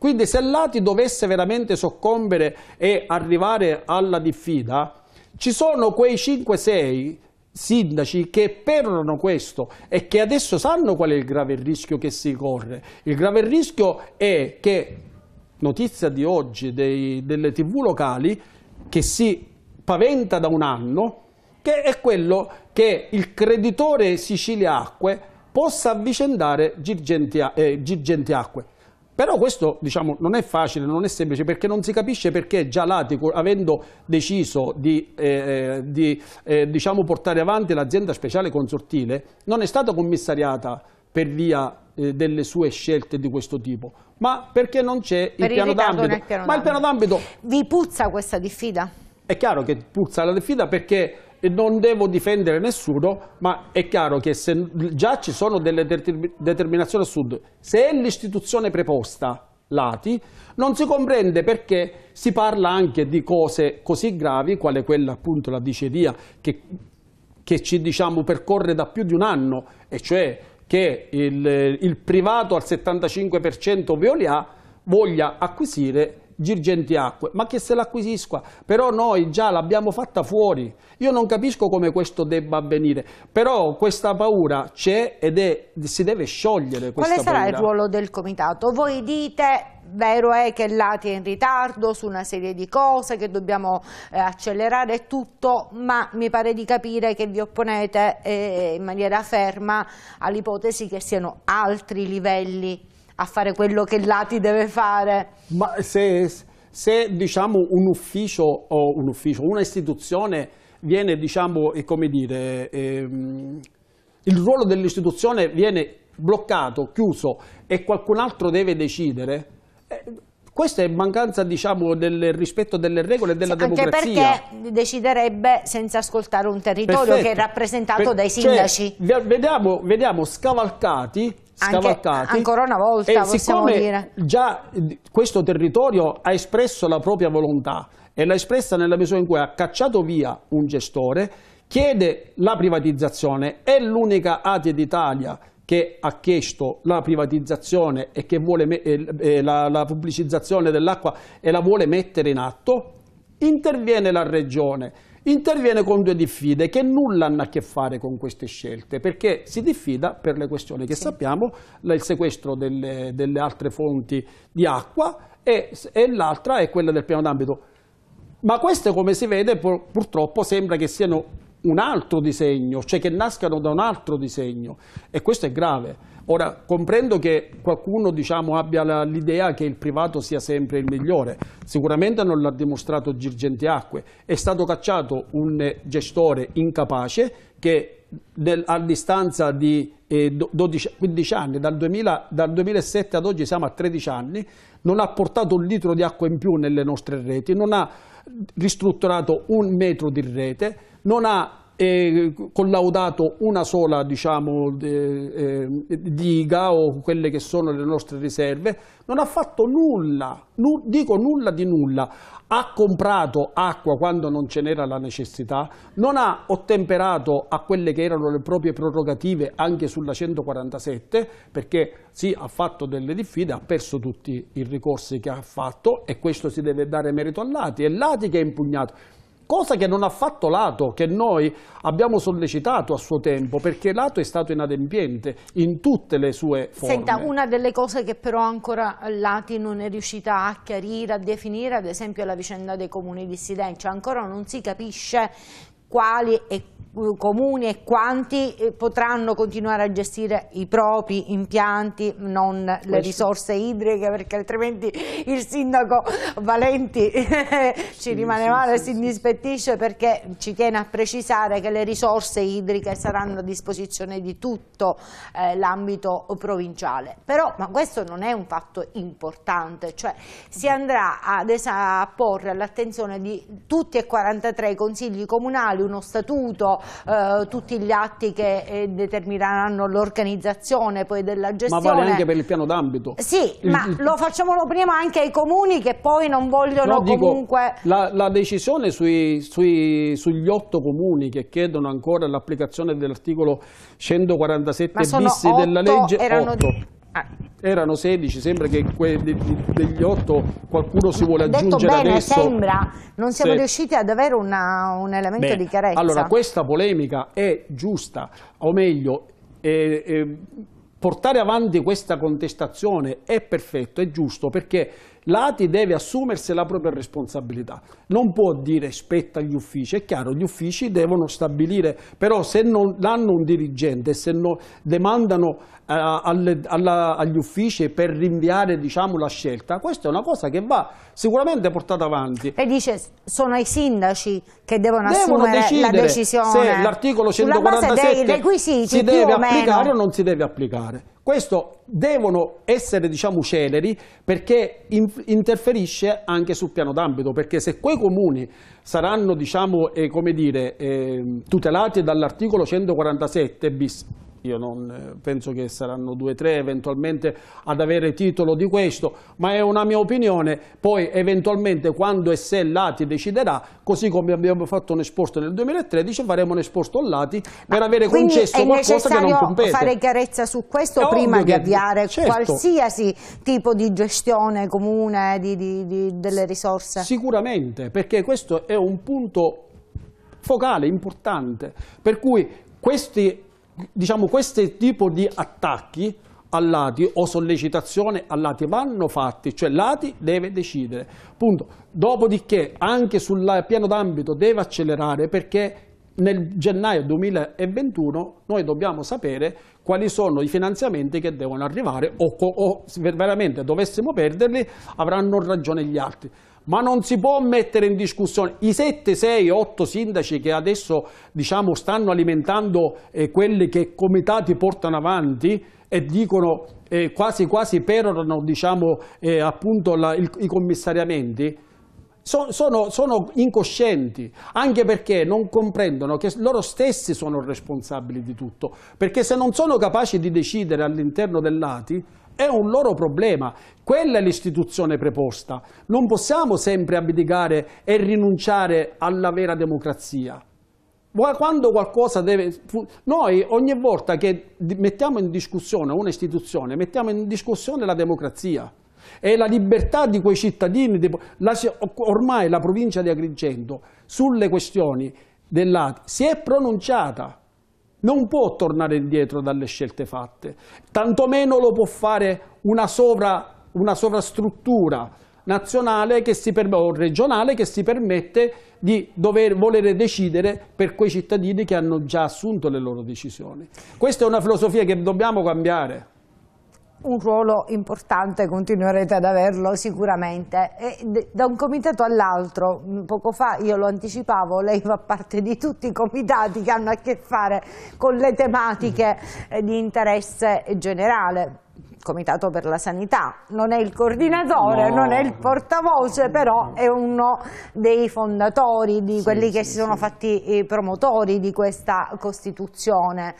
quindi se Lati dovesse veramente soccombere e arrivare alla diffida, ci sono quei 5-6 sindaci che perorano questo e che adesso sanno qual è il grave rischio che si corre. Il grave rischio è che, notizia di oggi dei, delle tv locali, che si paventa da un anno, che è quello che il creditore Sicilia Acque possa avvicendare Girgenti, eh, Girgenti Acque. Però questo diciamo, non è facile, non è semplice, perché non si capisce perché già l'Atico, avendo deciso di, eh, eh, di eh, diciamo, portare avanti l'azienda speciale consortile, non è stata commissariata per via eh, delle sue scelte di questo tipo, ma perché non c'è per il, piano d'ambito. Ma il piano d'ambito... Vi puzza questa diffida? È chiaro che puzza la diffida perché non devo difendere nessuno, ma è chiaro che se già ci sono delle determinazioni a sud, se è l'istituzione preposta lati, non si comprende perché si parla anche di cose così gravi, quale quella appunto la diceria che, che ci diciamo percorre da più di un anno, e cioè che il, il privato al 75% Veolia voglia acquisire girgenti acque, ma che se l'acquisisca, però noi già l'abbiamo fatta fuori, io non capisco come questo debba avvenire, però questa paura c'è ed è, si deve sciogliere Quale sarà paura. il ruolo del comitato? Voi dite vero è che l'ATI è in ritardo su una serie di cose, che dobbiamo eh, accelerare tutto, ma mi pare di capire che vi opponete eh, in maniera ferma all'ipotesi che siano altri livelli a fare quello che l'ATI deve fare. Ma se, se diciamo, un ufficio o un ufficio, una viene, diciamo, come dire, ehm, il ruolo dell'istituzione viene bloccato, chiuso e qualcun altro deve decidere, eh, questa è mancanza diciamo, del rispetto delle regole e della sì, anche democrazia. Anche perché deciderebbe senza ascoltare un territorio Perfetto. che è rappresentato per, dai cioè, sindaci. Cioè, vediamo, vediamo, scavalcati scavalcati. Anche, ancora una volta, e possiamo dire. già questo territorio ha espresso la propria volontà e l'ha espressa nella misura in cui ha cacciato via un gestore, chiede la privatizzazione, è l'unica ATE d'Italia che ha chiesto la privatizzazione e che vuole eh, la, la pubblicizzazione dell'acqua e la vuole mettere in atto, interviene la Regione interviene con due diffide che nulla hanno a che fare con queste scelte, perché si diffida per le questioni che sì. sappiamo, il sequestro delle, delle, altre fonti di acqua e, e l'altra è quella del piano d'ambito. Ma queste, come si vede, pur, purtroppo sembra che siano un altro disegno, cioè che nascano da un altro disegno e questo è grave. Ora comprendo che qualcuno diciamo, abbia l'idea che il privato sia sempre il migliore, sicuramente non l'ha dimostrato Girgenti Acque, è stato cacciato un gestore incapace che del, a distanza di eh, 12, 15 anni, dal, 2000, dal 2007 ad oggi siamo a 13 anni, non ha portato un litro di acqua in più nelle nostre reti, non ha ristrutturato un metro di rete, non ha eh, collaudato una sola diciamo, eh, eh, diga o quelle che sono le nostre riserve, non ha fatto nulla, nu dico nulla di nulla, ha comprato acqua quando non ce n'era la necessità, non ha ottemperato a quelle che erano le proprie prerogative anche sulla 147, perché sì, ha fatto delle diffide, ha perso tutti i ricorsi che ha fatto e questo si deve dare merito a Lati, è Lati che ha impugnato cosa che non ha fatto Lato, che noi abbiamo sollecitato a suo tempo, perché Lato è stato inadempiente in tutte le sue forme. Senta, una delle cose che però ancora Lati non è riuscita a chiarire, a definire, ad esempio la vicenda dei comuni dissidenti, cioè ancora non si capisce quali e uh, comuni e quanti eh, potranno continuare a gestire i propri impianti, non le risorse idriche, perché altrimenti il sindaco Valenti [LAUGHS] ci rimane male, si indispettisce perché ci tiene a precisare che le risorse idriche saranno a disposizione di tutto eh, l'ambito provinciale. Però ma questo non è un fatto importante, cioè si andrà a porre all'attenzione di tutti e 43 i consigli comunali generali, uno statuto, eh, tutti gli atti che eh, determineranno l'organizzazione poi della gestione. Ma vale anche per il piano d'ambito. Sì, il, ma il... lo facciamolo prima anche ai comuni che poi non vogliono no, dico, comunque... La, la decisione sui, sui, sugli otto comuni che chiedono ancora l'applicazione dell'articolo 147 bis della legge erano 8. Erano 16, sembra che degli 8 qualcuno si vuole aggiungere Detto bene, adesso. sembra, non siamo sì. riusciti ad avere una, un elemento Beh, di chiarezza. Allora, questa polemica è giusta, o meglio, è, è, portare avanti questa contestazione è perfetto, è giusto, perché l'ATI deve assumersi la propria responsabilità, non può dire spetta agli uffici, è chiaro gli uffici devono stabilire, però se non hanno un dirigente, se non demandano alle, alla, agli uffici per rinviare diciamo, la scelta, questa è una cosa che va sicuramente portata avanti. E dice sono i sindaci che devono, devono assumere la decisione. se l'articolo 147 si deve applicare o, o non si deve applicare. Questo devono essere diciamo, celeri perché in, interferisce anche sul piano d'ambito, perché se quei comuni saranno diciamo, eh, dire, eh, tutelati dall'articolo 147 bis io non, eh, penso che saranno due o tre eventualmente ad avere titolo di questo, ma è una mia opinione, poi eventualmente quando e se l'ATI deciderà, così come abbiamo fatto un esposto nel 2013, faremo un esposto all'ATI per avere concesso qualcosa che non compete. fare chiarezza su questo è prima di avviare certo. qualsiasi tipo di gestione comune di, di, di, delle risorse? Sicuramente, perché questo è un punto focale, importante, per cui questi diciamo, questo tipo di attacchi a lati o sollecitazione lati vanno fatti, cioè l'ATI deve decidere, punto. Dopodiché anche sul piano d'ambito deve accelerare perché nel gennaio 2021 noi dobbiamo sapere quali sono i finanziamenti che devono arrivare o, o se veramente dovessimo perderli avranno ragione gli altri ma non si può mettere in discussione i 7, 6, 8 sindaci che adesso diciamo, stanno alimentando eh, quelli che comitati portano avanti e dicono eh, quasi quasi perorano diciamo, eh, appunto la, il, i commissariamenti, sono, sono incoscienti, anche perché non comprendono che loro stessi sono responsabili di tutto, perché se non sono capaci di decidere all'interno dell'ATI, è un loro problema, quella è l'istituzione preposta. Non possiamo sempre abdicare e rinunciare alla vera democrazia. Quando qualcosa deve... Noi ogni volta che mettiamo in discussione un'istituzione, mettiamo in discussione la democrazia e la libertà di quei cittadini. ormai la provincia di Agrigento sulle questioni dell'ATI si è pronunciata non può tornare indietro dalle scelte fatte, tantomeno lo può fare una, sovra, una sovrastruttura nazionale che si, o regionale che si permette di dover volere decidere per quei cittadini che hanno già assunto le loro decisioni. Questa è una filosofia che dobbiamo cambiare un ruolo importante, continuerete ad averlo sicuramente. E da un comitato all'altro, mm, poco fa io lo anticipavo, lei fa parte di tutti i comitati che hanno a che fare con le tematiche eh, di interesse generale. Comitato per la Sanità, non è il coordinatore, no. non è il portavoce, però è uno dei fondatori, di sì, quelli che sì, si sono sì. fatti eh, promotori di questa Costituzione.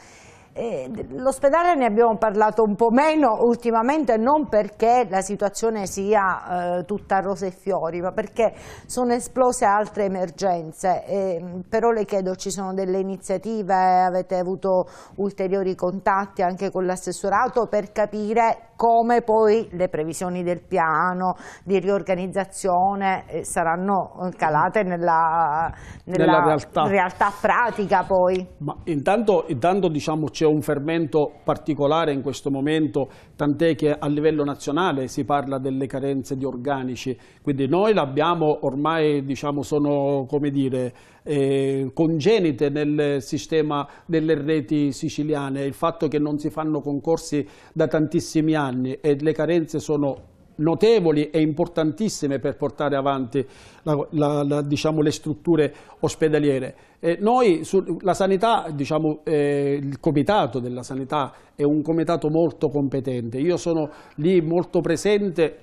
Eh, l'ospedale ne abbiamo parlato un po' meno ultimamente non perché la situazione sia eh, tutta rose e fiori ma perché sono esplose altre emergenze eh, però le chiedo ci sono delle iniziative, avete avuto ulteriori contatti anche con l'assessorato per capire come poi le previsioni del piano di riorganizzazione eh, saranno calate nella, nella, nella realtà. realtà. pratica poi. Ma intanto, intanto diciamo c'è un fermento particolare in questo momento, tant'è che a livello nazionale si parla delle carenze di organici, quindi noi l'abbiamo ormai, diciamo, sono come dire, eh, congenite nel sistema delle reti siciliane, il fatto che non si fanno concorsi da tantissimi anni e le carenze sono notevoli e importantissime per portare avanti la, la, la, diciamo, le strutture ospedaliere. Eh, noi sulla sanità, diciamo, eh, il comitato della sanità è un comitato molto competente, io sono lì molto presente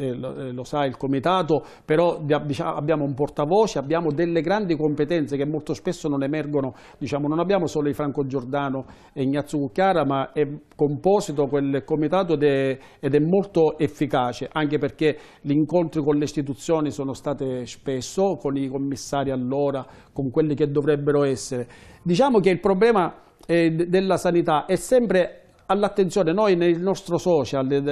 eh, lo, eh, lo, sa il comitato, però diciamo, abbiamo un portavoce, abbiamo delle grandi competenze che molto spesso non emergono, diciamo, non abbiamo solo i Franco Giordano e Ignazio Cucchiara, ma è composito quel comitato ed è, ed è molto efficace, anche perché gli incontri con le istituzioni sono stati spesso, con i commissari allora, con quelli che dovrebbero essere. Diciamo che il problema eh, della sanità è sempre all'attenzione, noi nel nostro social del,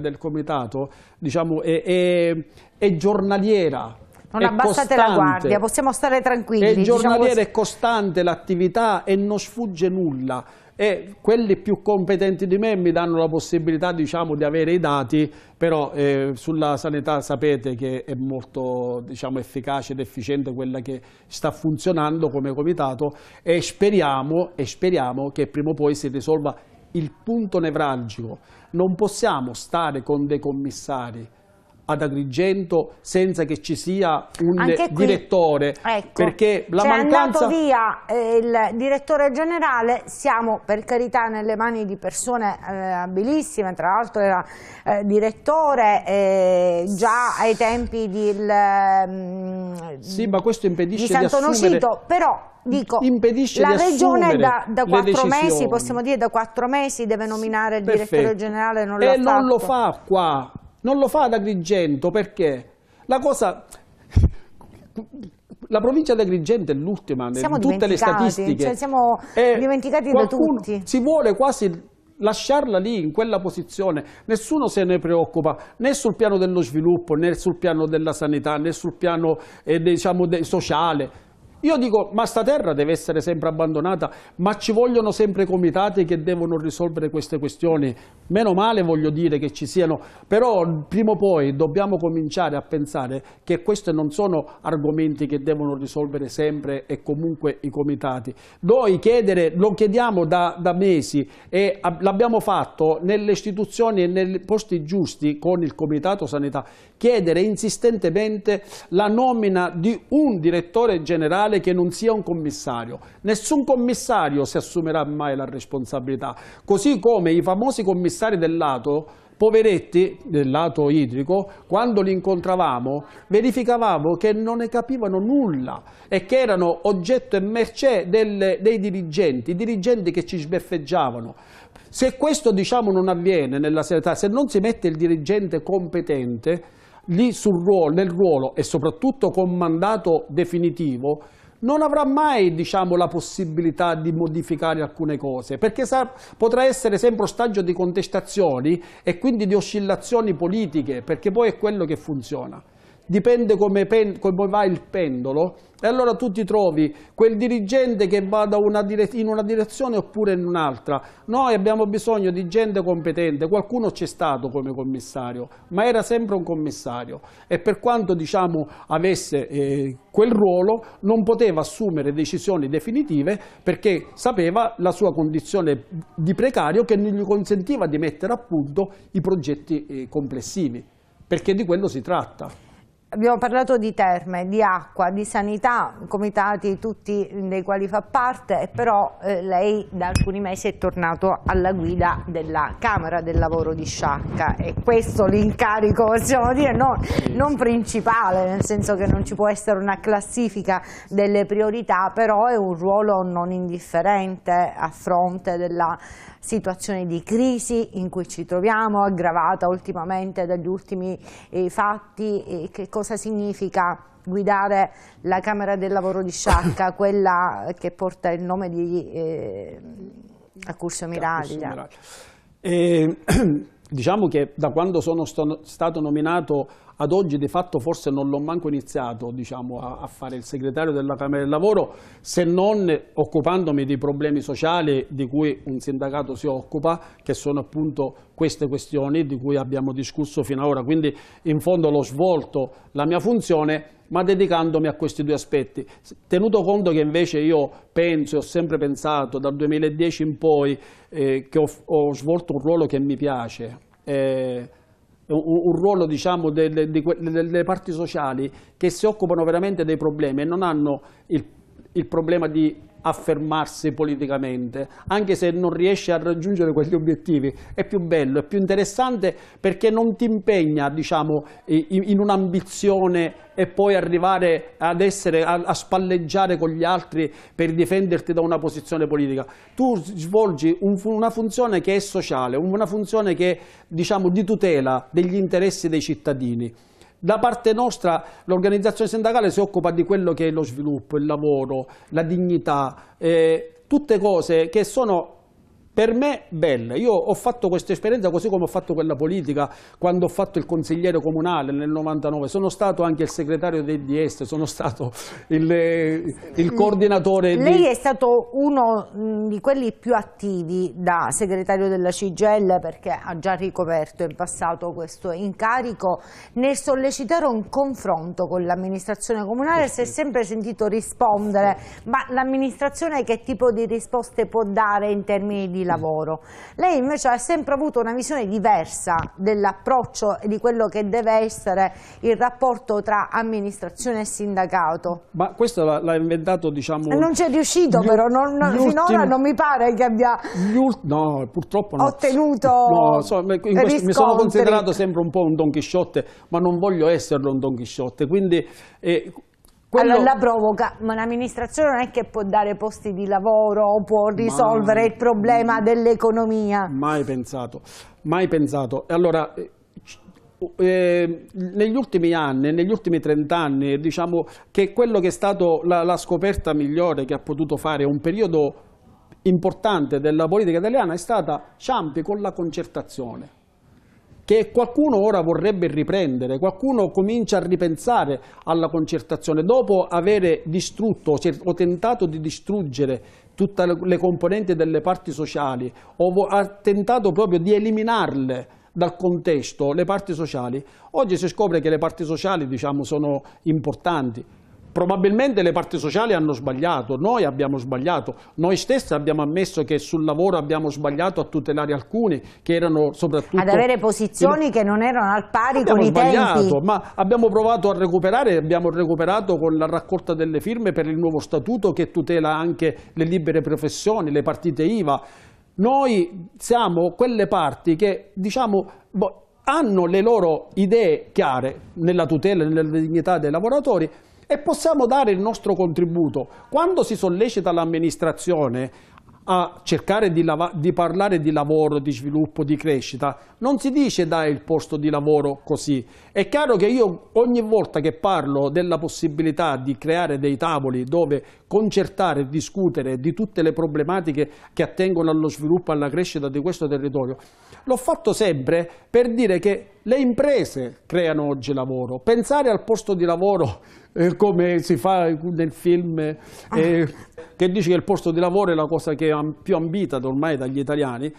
del comitato diciamo, è, è, è giornaliera, non abbassate costante. la guardia, possiamo stare tranquilli. È diciamo giornaliera, diciamo... è costante l'attività e non sfugge nulla. E quelli più competenti di me mi danno la possibilità diciamo, di avere i dati, però eh, sulla sanità sapete che è molto diciamo, efficace ed efficiente quella che sta funzionando come comitato e speriamo, e speriamo che prima o poi si risolva il punto nevralgico. Non possiamo stare con dei commissari ad Agrigento senza che ci sia un Anche direttore. ecco, perché la cioè mancanza... è andato via eh, il direttore generale, siamo per carità nelle mani di persone eh, abilissime, tra l'altro era eh, direttore eh, già ai tempi di... Il, mm, sì, ma questo impedisce di, Santonocito, di assumere... però dico, impedisce la di regione da, da 4 mesi, possiamo dire da quattro mesi deve nominare il Perfetto. direttore generale, non e non lo fa qua non lo fa ad Agrigento perché la cosa... La provincia di Agrigento è l'ultima in tutte le statistiche. Cioè siamo e dimenticati da tutti. Si vuole quasi lasciarla lì in quella posizione, nessuno se ne preoccupa né sul piano dello sviluppo né sul piano della sanità né sul piano eh, diciamo, sociale io dico, ma sta terra deve essere sempre abbandonata, ma ci vogliono sempre comitati che devono risolvere queste questioni. Meno male voglio dire che ci siano, però prima o poi dobbiamo cominciare a pensare che questi non sono argomenti che devono risolvere sempre e comunque i comitati. Noi chiedere, lo chiediamo da, da mesi e l'abbiamo fatto nelle istituzioni e nei posti giusti con il Comitato Sanità chiedere insistentemente la nomina di un direttore generale che non sia un commissario. Nessun commissario si assumerà mai la responsabilità, così come i famosi commissari del lato poveretti del lato idrico, quando li incontravamo, verificavamo che non ne capivano nulla e che erano oggetto e mercé delle, dei dirigenti, dirigenti che ci sbeffeggiavano. Se questo diciamo non avviene nella serietà, se non si mette il dirigente competente, lì ruolo, nel ruolo e soprattutto con mandato definitivo, non avrà mai diciamo, la possibilità di modificare alcune cose, perché sa, potrà essere sempre ostaggio di contestazioni e quindi di oscillazioni politiche, perché poi è quello che funziona dipende come, pen, come, va il pendolo, e allora tu ti trovi quel dirigente che vada una dire, in una direzione oppure in un'altra. Noi abbiamo bisogno di gente competente, qualcuno c'è stato come commissario, ma era sempre un commissario e per quanto diciamo, avesse eh, quel ruolo non poteva assumere decisioni definitive perché sapeva la sua condizione di precario che non gli consentiva di mettere a punto i progetti eh, complessivi, perché di quello si tratta. Abbiamo parlato di terme, di acqua, di sanità, comitati tutti dei quali fa parte, però eh, lei da alcuni mesi è tornato alla guida della Camera del Lavoro di Sciacca e questo l'incarico, possiamo dire, non, non, principale, nel senso che non ci può essere una classifica delle priorità, però è un ruolo non indifferente a fronte della situazione di crisi in cui ci troviamo, aggravata ultimamente dagli ultimi eh, fatti, eh, che cosa significa guidare la Camera del Lavoro di Sciacca, [COUGHS] quella che porta il nome di eh, Accurso Miraglia? [CLEARS THROAT] diciamo che da quando sono stato nominato ad oggi di fatto forse non l'ho manco iniziato diciamo, a, a, fare il segretario della Camera del Lavoro se non occupandomi di problemi sociali di cui un sindacato si occupa che sono appunto queste questioni di cui abbiamo discusso fino ad ora quindi in fondo l'ho svolto la mia funzione ma dedicandomi a questi due aspetti. Tenuto conto che invece io penso e ho sempre pensato dal 2010 in poi eh, che ho, ho, svolto un ruolo che mi piace, eh, un ruolo diciamo, delle, delle parti sociali che si occupano veramente dei problemi e non hanno il il problema di affermarsi politicamente, anche se non riesce a raggiungere quegli obiettivi. È più bello, è più interessante perché non ti impegna diciamo, in un'ambizione e poi arrivare ad essere, a, spalleggiare con gli altri per difenderti da una posizione politica. Tu svolgi un, una funzione che è sociale, una funzione che è diciamo, di tutela degli interessi dei cittadini. Da parte nostra l'organizzazione sindacale si occupa di quello che è lo sviluppo, il lavoro, la dignità, eh, tutte cose che sono per me belle. Io ho fatto questa esperienza così come ho fatto quella politica quando ho fatto il consigliere comunale nel 99, sono stato anche il segretario del DS, sono stato il, il coordinatore. Lei di... è stato uno mm, di quelli più attivi da segretario della CGL perché ha già ricoperto in passato questo incarico nel sollecitare un confronto con l'amministrazione comunale, si è sempre sentito rispondere ma l'amministrazione che tipo di risposte può dare in termini di lavoro. Lei invece ha sempre avuto una visione diversa dell'approccio e di quello che deve essere il rapporto tra amministrazione e sindacato. Ma questo l'ha inventato, diciamo... Non c'è riuscito però, non, finora non mi pare che abbia no, purtroppo no. ottenuto no, so, Mi sono considerato sempre un po' un Don Chisciotte, ma non voglio esserlo un Don Chisciotte, quindi... Eh, quello... Allora la provoca, ma un'amministrazione non è che può dare posti di lavoro, può risolvere mai, il problema mm. dell'economia. Mai pensato, mai pensato. Allora, eh, eh, negli ultimi anni, negli ultimi trent'anni, diciamo che quello che è stato la, la scoperta migliore che ha potuto fare un periodo importante della politica italiana è stata Ciampi con la concertazione che qualcuno ora vorrebbe riprendere, qualcuno comincia a ripensare alla concertazione dopo aver distrutto o tentato di distruggere tutte le componenti delle parti sociali o ha tentato proprio di eliminarle dal contesto, le parti sociali. Oggi si scopre che le parti sociali diciamo, sono importanti, Probabilmente le parti sociali hanno sbagliato, noi abbiamo sbagliato, noi stessi abbiamo ammesso che sul lavoro abbiamo sbagliato a tutelare alcuni che erano soprattutto... Ad avere posizioni in... che non erano al pari abbiamo con i tempi. Abbiamo sbagliato, ma abbiamo provato a recuperare, abbiamo recuperato con la raccolta delle firme per il nuovo statuto che tutela anche le libere professioni, le partite IVA. Noi siamo quelle parti che, diciamo, boh, hanno le loro idee chiare nella tutela e nella dignità dei lavoratori, e possiamo dare il nostro contributo. Quando si sollecita l'amministrazione a cercare di, di, parlare di lavoro, di sviluppo, di crescita, non si dice dai il posto di lavoro così. È chiaro che io ogni volta che parlo della possibilità di creare dei tavoli dove concertare discutere di tutte le problematiche che attengono allo sviluppo e alla crescita di questo territorio, l'ho fatto sempre per dire che le imprese creano oggi lavoro. Pensare al posto di lavoro eh, come si fa nel film, eh, ah. che dice che il posto di lavoro è la cosa che è più ambita ormai dagli italiani,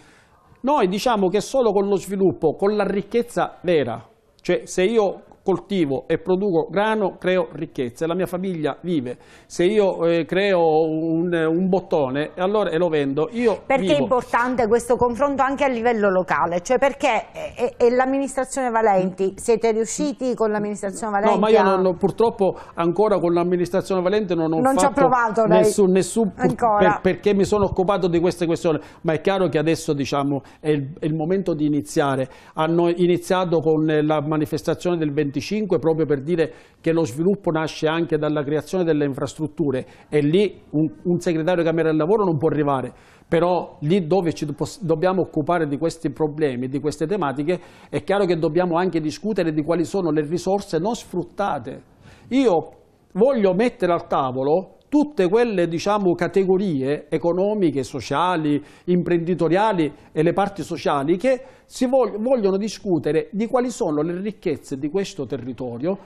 noi diciamo che solo con lo sviluppo, con la ricchezza vera, cioè se io coltivo e produco grano, creo ricchezza e la mia famiglia vive. Se io eh, creo un, un bottone e lo vendo, io Perché vivo. è importante questo confronto anche a livello locale? Cioè perché eh, eh, l'amministrazione Valenti, siete riusciti con l'amministrazione Valenti? No, ma io non, purtroppo ancora con l'amministrazione Valenti non ho non fatto provato, nessun, nessun per, perché mi sono occupato di queste questioni, ma è chiaro che adesso diciamo, è, il, è il momento di iniziare. Hanno iniziato con eh, la manifestazione del 25 25 proprio per dire che lo sviluppo nasce anche dalla creazione delle infrastrutture e lì un, un segretario di Camera del Lavoro non può arrivare, però lì dove ci dobbiamo occupare di questi problemi, di queste tematiche, è chiaro che dobbiamo anche discutere di quali sono le risorse non sfruttate. Io voglio mettere al tavolo tutte quelle diciamo, categorie economiche, sociali, imprenditoriali e le parti sociali che si vog vogliono discutere di quali sono le ricchezze di questo territorio,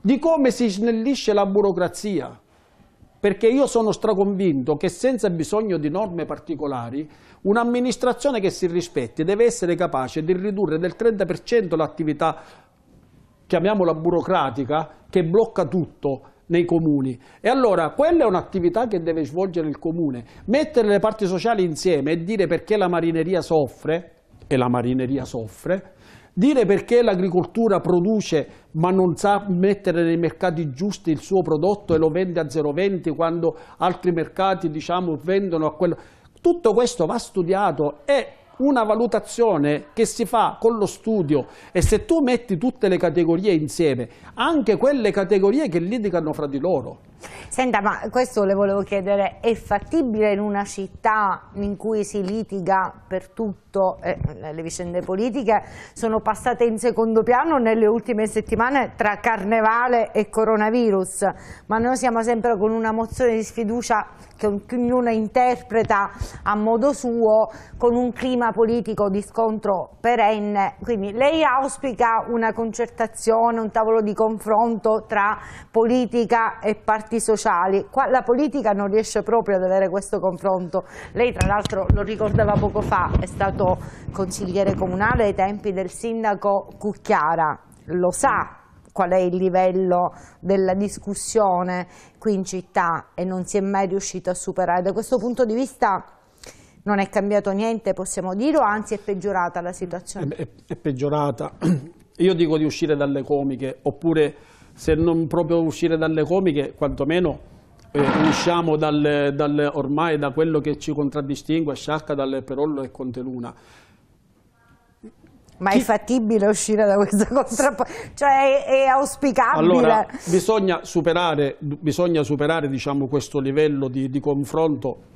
di come si snellisce la burocrazia, perché io sono straconvinto che senza bisogno di norme particolari un'amministrazione che si rispetti deve essere capace di ridurre del 30% l'attività, chiamiamola burocratica, che blocca tutto nei comuni. E allora quella è un'attività che deve svolgere il comune. Mettere le parti sociali insieme e dire perché la marineria soffre, e la marineria soffre, dire perché l'agricoltura produce ma non sa mettere nei mercati giusti il suo prodotto e lo vende a 0,20 quando altri mercati diciamo, vendono a quello... Tutto questo va studiato e una valutazione che si fa con lo studio e se tu metti tutte le categorie insieme, anche quelle categorie che litigano fra di loro. Senta, ma questo le volevo chiedere, è fattibile in una città in cui si litiga per tutto? tutto, eh, le vicende politiche sono passate in secondo piano nelle ultime settimane tra carnevale e coronavirus, ma noi siamo sempre con una mozione di sfiducia che ognuno interpreta a modo suo, con un clima politico di scontro perenne, quindi lei auspica una concertazione, un tavolo di confronto tra politica e parti sociali, Qua la politica non riesce proprio ad avere questo confronto, lei tra l'altro lo ricordava poco fa, è stato stato consigliere comunale ai tempi del sindaco Cucchiara, lo sa qual è il livello della discussione qui in città e non si è mai riuscito a superare. Da questo punto di vista non è cambiato niente, possiamo dirlo, anzi è peggiorata la situazione. È, è, peggiorata. [CLEARS THROAT] Io dico di uscire dalle comiche, oppure se non proprio uscire dalle comiche, quantomeno eh, usciamo dal, dal, ormai da quello che ci contraddistingue, Sciacca, dal Perollo e Conteluna. Ma Chi... è fattibile uscire da questa [LAUGHS] contrapposizione? Cioè è, è, auspicabile? Allora, bisogna superare, bisogna superare diciamo, questo livello di, di confronto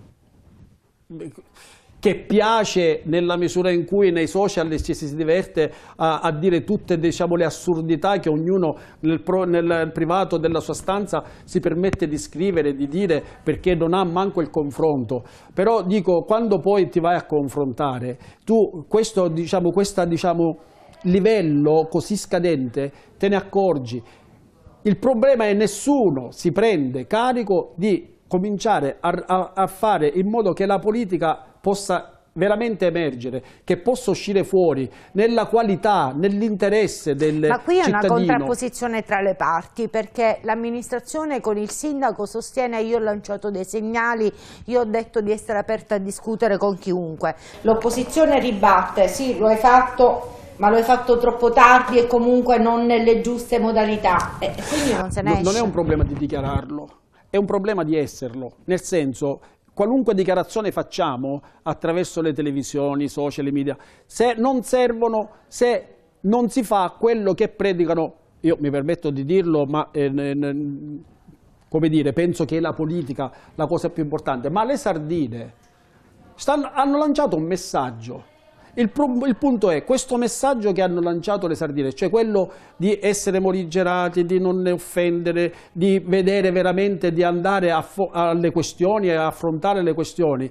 che piace nella misura in cui nei social ci si diverte a, a dire tutte diciamo, le assurdità che ognuno nel, pro, nel, privato della sua stanza si permette di scrivere, di dire perché non ha manco il confronto. Però dico, quando poi ti vai a confrontare, tu questo diciamo, questa, diciamo, livello così scadente te ne accorgi. Il problema è che nessuno si prende carico di cominciare a, a, a fare in modo che la politica possa veramente emergere, che possa uscire fuori nella qualità, nell'interesse del cittadino. Ma qui è cittadino. una contrapposizione tra le parti, perché l'amministrazione con il sindaco sostiene io ho lanciato dei segnali, io ho detto di essere aperta a discutere con chiunque. L'opposizione ribatte, sì, lo hai fatto, ma lo hai fatto troppo tardi e comunque non nelle giuste modalità. Eh, quindi non se ne esce. Non è un problema di dichiararlo, è un problema di esserlo, nel senso qualunque dichiarazione facciamo attraverso le televisioni, i social media, se non servono, se non si fa quello che predicano, io mi permetto di dirlo, ma eh, eh, come dire, penso che è la politica la cosa più importante, ma le sardine stanno, hanno lanciato un messaggio il, il, punto è questo messaggio che hanno lanciato le sardine, cioè quello di essere morigerati, di non ne offendere, di vedere veramente, di andare alle questioni e affrontare le questioni,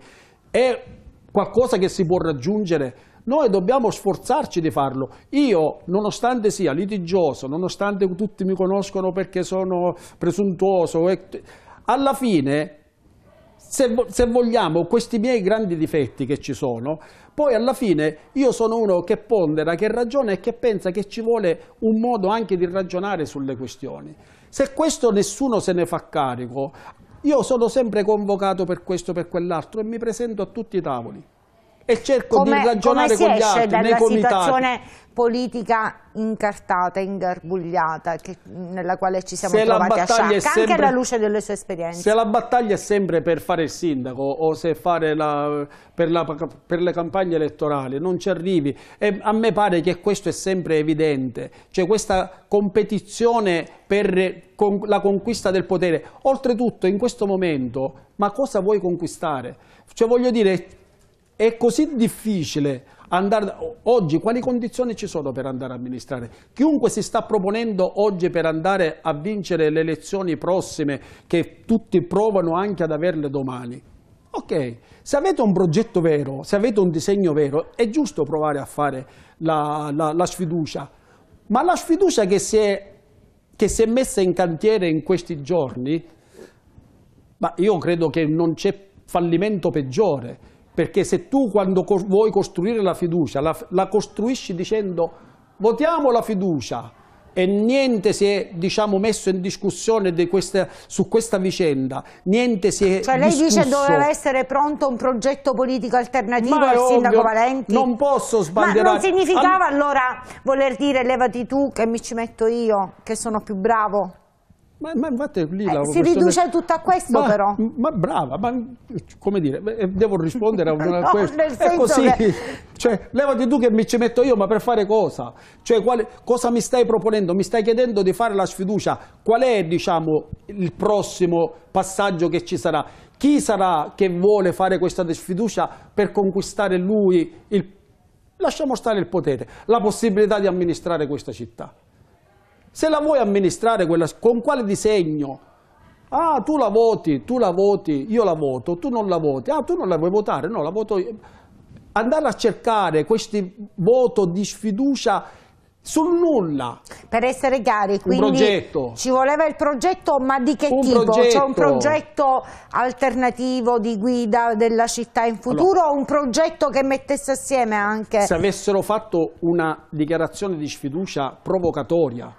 è qualcosa che si può raggiungere noi dobbiamo sforzarci di farlo. Io, nonostante sia litigioso, nonostante tutti mi conoscono perché sono presuntuoso, alla fine, se, vogliamo, questi miei grandi difetti che ci sono, poi alla fine io sono uno che pondera, che ragiona e che pensa che ci vuole un modo anche di ragionare sulle questioni. Se questo nessuno se ne fa carico, io sono sempre convocato per questo, per quell'altro e mi presento a tutti i tavoli e cerco come, di ragionare con gli altri nei comitati. Come si esce dalla situazione politica incartata, ingarbugliata, che, nella quale ci siamo se trovati a Sciacca, sempre, anche alla luce delle sue esperienze? Se la battaglia è sempre per fare il sindaco o se fare la, per, la, per, le campagne elettorali, non ci arrivi. E a me pare che questo è sempre evidente, cioè questa competizione per con, la conquista del potere. Oltretutto, in questo momento, ma cosa vuoi conquistare? Cioè, voglio dire è così difficile andare, oggi quali condizioni ci sono per andare a amministrare? Chiunque si sta proponendo oggi per andare a vincere le elezioni prossime che tutti provano anche ad averle domani, ok, se avete un progetto vero, se avete un disegno vero, è giusto provare a fare la, la, la sfiducia, ma la sfiducia che si, è, che si è messa in cantiere in questi giorni, ma io credo che non c'è fallimento peggiore, perché se tu quando vuoi costruire la fiducia, la, la costruisci dicendo votiamo la fiducia, e niente si è diciamo, messo in discussione di questa, su questa vicenda, niente si è Cioè lei discusso. dice doveva essere pronto un progetto politico alternativo Ma al sindaco Valenti? Non posso sbagliare. Ma non significava All... allora voler dire levati tu che mi ci metto io, che sono più bravo? Ma, ma infatti lì eh, la si questione... riduce tutto a questo ma, però. Ma brava, ma come dire, eh, eh, devo rispondere a [LAUGHS] una no, questione. È eh, così, che... [LAUGHS] cioè, levati tu che mi ci metto io, ma per fare cosa? Cioè, quale, cosa mi stai proponendo? Mi stai chiedendo di fare la sfiducia? Qual è, diciamo, il prossimo passaggio che ci sarà? Chi sarà che vuole fare questa sfiducia per conquistare lui, il... lasciamo stare il potere, la possibilità di amministrare questa città? Se la vuoi amministrare quella, con quale disegno? Ah, tu la voti, tu la voti, io la voto, tu non la voti. Ah, tu non la vuoi votare? No, la voto io. Andare a cercare questi voto di sfiducia sul nulla. Per essere chiari, quindi progetto. ci voleva il progetto, ma di che un tipo? C'è un progetto alternativo di guida della città in futuro allora, o un progetto che mettesse assieme anche... Se avessero fatto una dichiarazione di sfiducia provocatoria,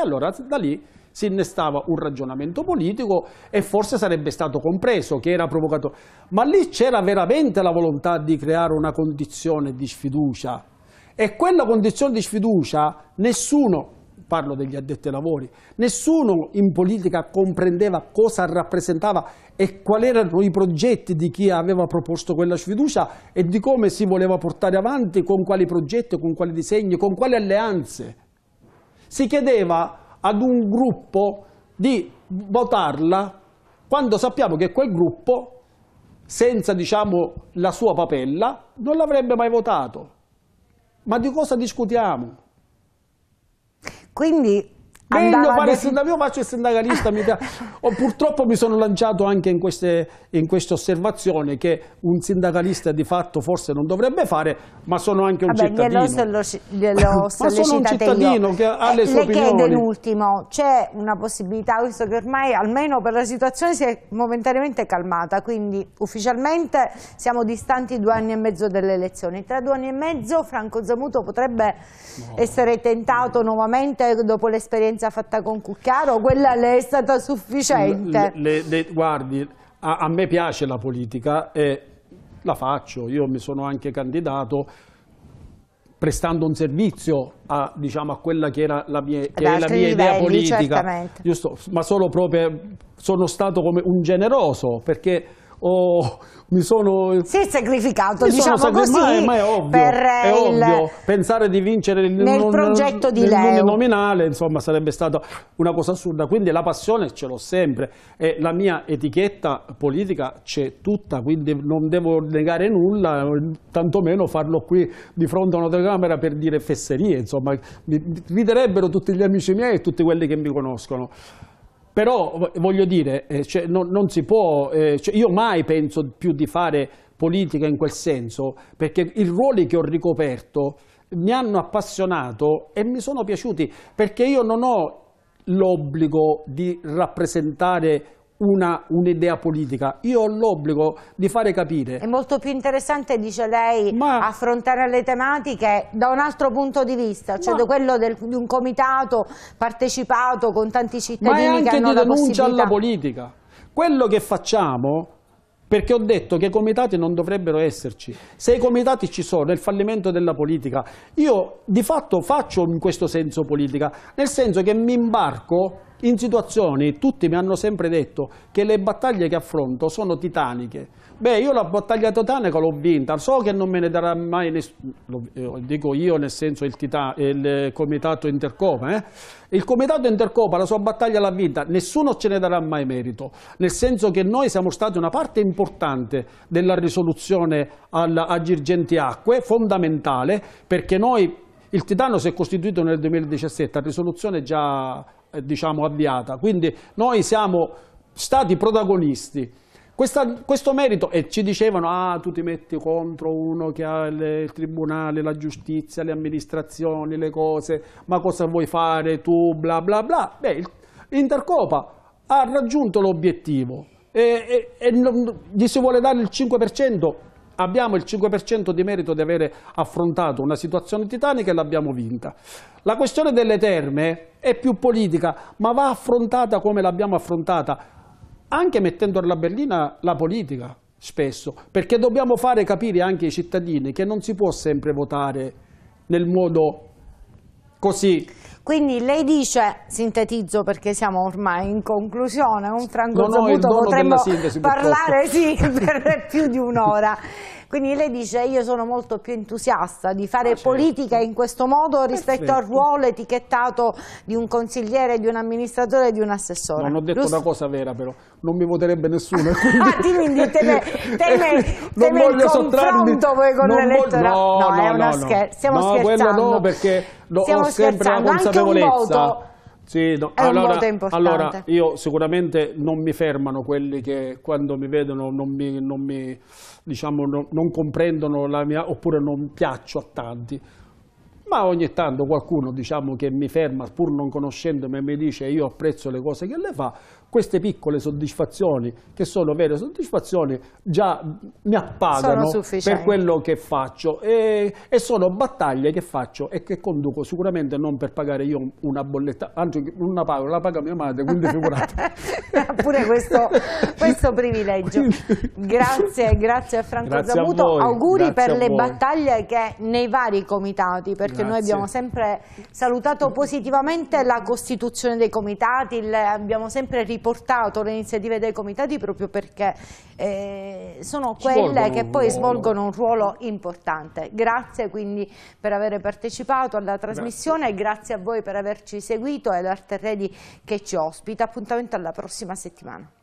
e allora da lì si innestava un ragionamento politico e forse sarebbe stato compreso che era provocato. Ma lì c'era veramente la volontà di creare una condizione di sfiducia e quella condizione di sfiducia nessuno parlo degli addetti ai lavori, nessuno in politica comprendeva cosa rappresentava e quali erano i progetti di chi aveva proposto quella sfiducia e di come si voleva portare avanti, con quali progetti, con quali disegni, con quali alleanze si chiedeva ad un gruppo di votarla quando sappiamo che quel gruppo, senza diciamo, la sua papella, non l'avrebbe mai votato. Ma di cosa discutiamo? Quindi Meglio fare il sindaco, io faccio il sindacalista, mi da... [LAUGHS] oh, purtroppo mi sono lanciato anche in, queste, in questa osservazione che un sindacalista di fatto forse non dovrebbe fare, ma sono anche un Vabbè, cittadino. Glielo, glielo [LAUGHS] ma sono un cittadino io. che ha eh, le sue le opinioni. Le chiedo l'ultimo, c'è una possibilità, visto che ormai almeno per la situazione si è momentaneamente calmata, quindi ufficialmente siamo distanti due anni e mezzo dalle elezioni. Tra due anni e mezzo Franco Zamuto potrebbe no. essere tentato nuovamente dopo l'esperienza esperienza fatta con Cuccaro, quella le è stata sufficiente? Le, le, le, guardi, a, a me piace la politica e la faccio, io mi sono anche candidato prestando un servizio a, diciamo, a, quella che era la mia, era la mia idea livelli, politica. giusto? ma solo proprio, sono stato come un generoso, perché o oh, mi sono... Si è sacrificato, mi diciamo sono così, ma è, ma è ovvio, è il, ovvio. Pensare di vincere il, nel non, progetto di nel nominale, insomma, sarebbe stata una cosa assurda. Quindi la passione ce l'ho sempre e la mia etichetta politica c'è tutta, quindi non devo negare nulla, tantomeno farlo qui di fronte a una telecamera per dire fesserie, insomma. Mi, riderebbero tutti gli amici miei e tutti quelli che mi conoscono però voglio dire, eh, cioè, non, non, si può, eh, cioè, io mai penso più di fare politica in quel senso, perché i ruoli che ho ricoperto mi hanno appassionato e mi sono piaciuti, perché io non ho l'obbligo di rappresentare un'idea un politica. Io ho l'obbligo di fare capire. È molto più interessante, dice lei, ma, affrontare le tematiche da un altro punto di vista, cioè ma, da quello del, di un comitato partecipato con tanti cittadini che hanno la Ma è anche di denuncia alla politica. Quello che facciamo perché ho detto che i comitati non dovrebbero esserci. Se i comitati ci sono è il fallimento della politica. Io di fatto faccio in questo senso politica, nel senso che mi imbarco in situazioni, tutti mi hanno sempre detto che le battaglie che affronto sono titaniche. Beh, io la battaglia titanica l'ho vinta, so che non me ne darà mai nessuno, eh, dico io nel senso il, tita, il comitato Intercopa, eh? il comitato Intercopa la sua battaglia l'ha vinta, nessuno ce ne darà mai merito, nel senso che noi siamo stati una parte importante della risoluzione a Girgenti Acque, fondamentale, perché noi il Titano si è costituito nel 2017 la risoluzione è già eh, diciamo, avviata, quindi noi siamo stati protagonisti. Questa, questo merito, e ci dicevano, ah tu ti metti contro uno che ha le, il tribunale, la giustizia, le amministrazioni, le cose, ma cosa vuoi fare tu, bla bla bla. Beh, Intercopa ha raggiunto l'obiettivo e, e, e non, gli si vuole dare il 5% abbiamo il 5% di merito di avere affrontato una situazione titanica e l'abbiamo vinta. La questione delle terme è più politica, ma va affrontata come l'abbiamo affrontata, anche mettendo alla berlina la politica spesso, perché dobbiamo fare capire anche ai cittadini che non si può sempre votare nel modo così quindi lei dice, sintetizzo perché siamo ormai in conclusione, un franco no, no, potremmo parlare sì, [LAUGHS] per più di un'ora. Quindi lei dice io sono molto più entusiasta di fare ah, certo. politica in questo modo eh, rispetto Perfetto. al ruolo etichettato di un consigliere, di un amministratore, di un assessore. Non ho detto Giusto? una cosa vera però, non mi voterebbe nessuno. [LAUGHS] Quindi... quindi teme, teme, teme il confronto poi con l'elettorato. No, no, no, è una no, scher no. stiamo no, scherzando. No, quello no, perché lo, ho sempre la consapevolezza sì, no, è allora, molto importante. Allora, io sicuramente non mi fermano quelli che quando mi vedono non, mi, non, mi, diciamo, non, non comprendono la mia, oppure non piaccio a tanti. Ma ogni tanto qualcuno diciamo, che mi ferma, pur non conoscendomi, e mi dice io apprezzo le cose che le fa, queste piccole soddisfazioni, che sono vere soddisfazioni, già mi appagano per quello che faccio e, e, sono battaglie che faccio e che conduco sicuramente non per pagare io una bolletta, anzi una pago, la paga mia madre, quindi figurate. [LAUGHS] Pure questo, questo [LAUGHS] privilegio. Grazie, [LAUGHS] grazie a Franco grazie Zabuto, a voi, auguri per le voi. battaglie che nei vari comitati, perché grazie. noi abbiamo sempre salutato positivamente la costituzione dei comitati, abbiamo sempre ripetuto riportato le iniziative dei comitati proprio perché eh, sono quelle che poi svolgono un ruolo importante. Grazie quindi per aver partecipato alla trasmissione grazie. e grazie a voi per averci seguito e all'Arte Ready che ci ospita. Appuntamento alla prossima settimana.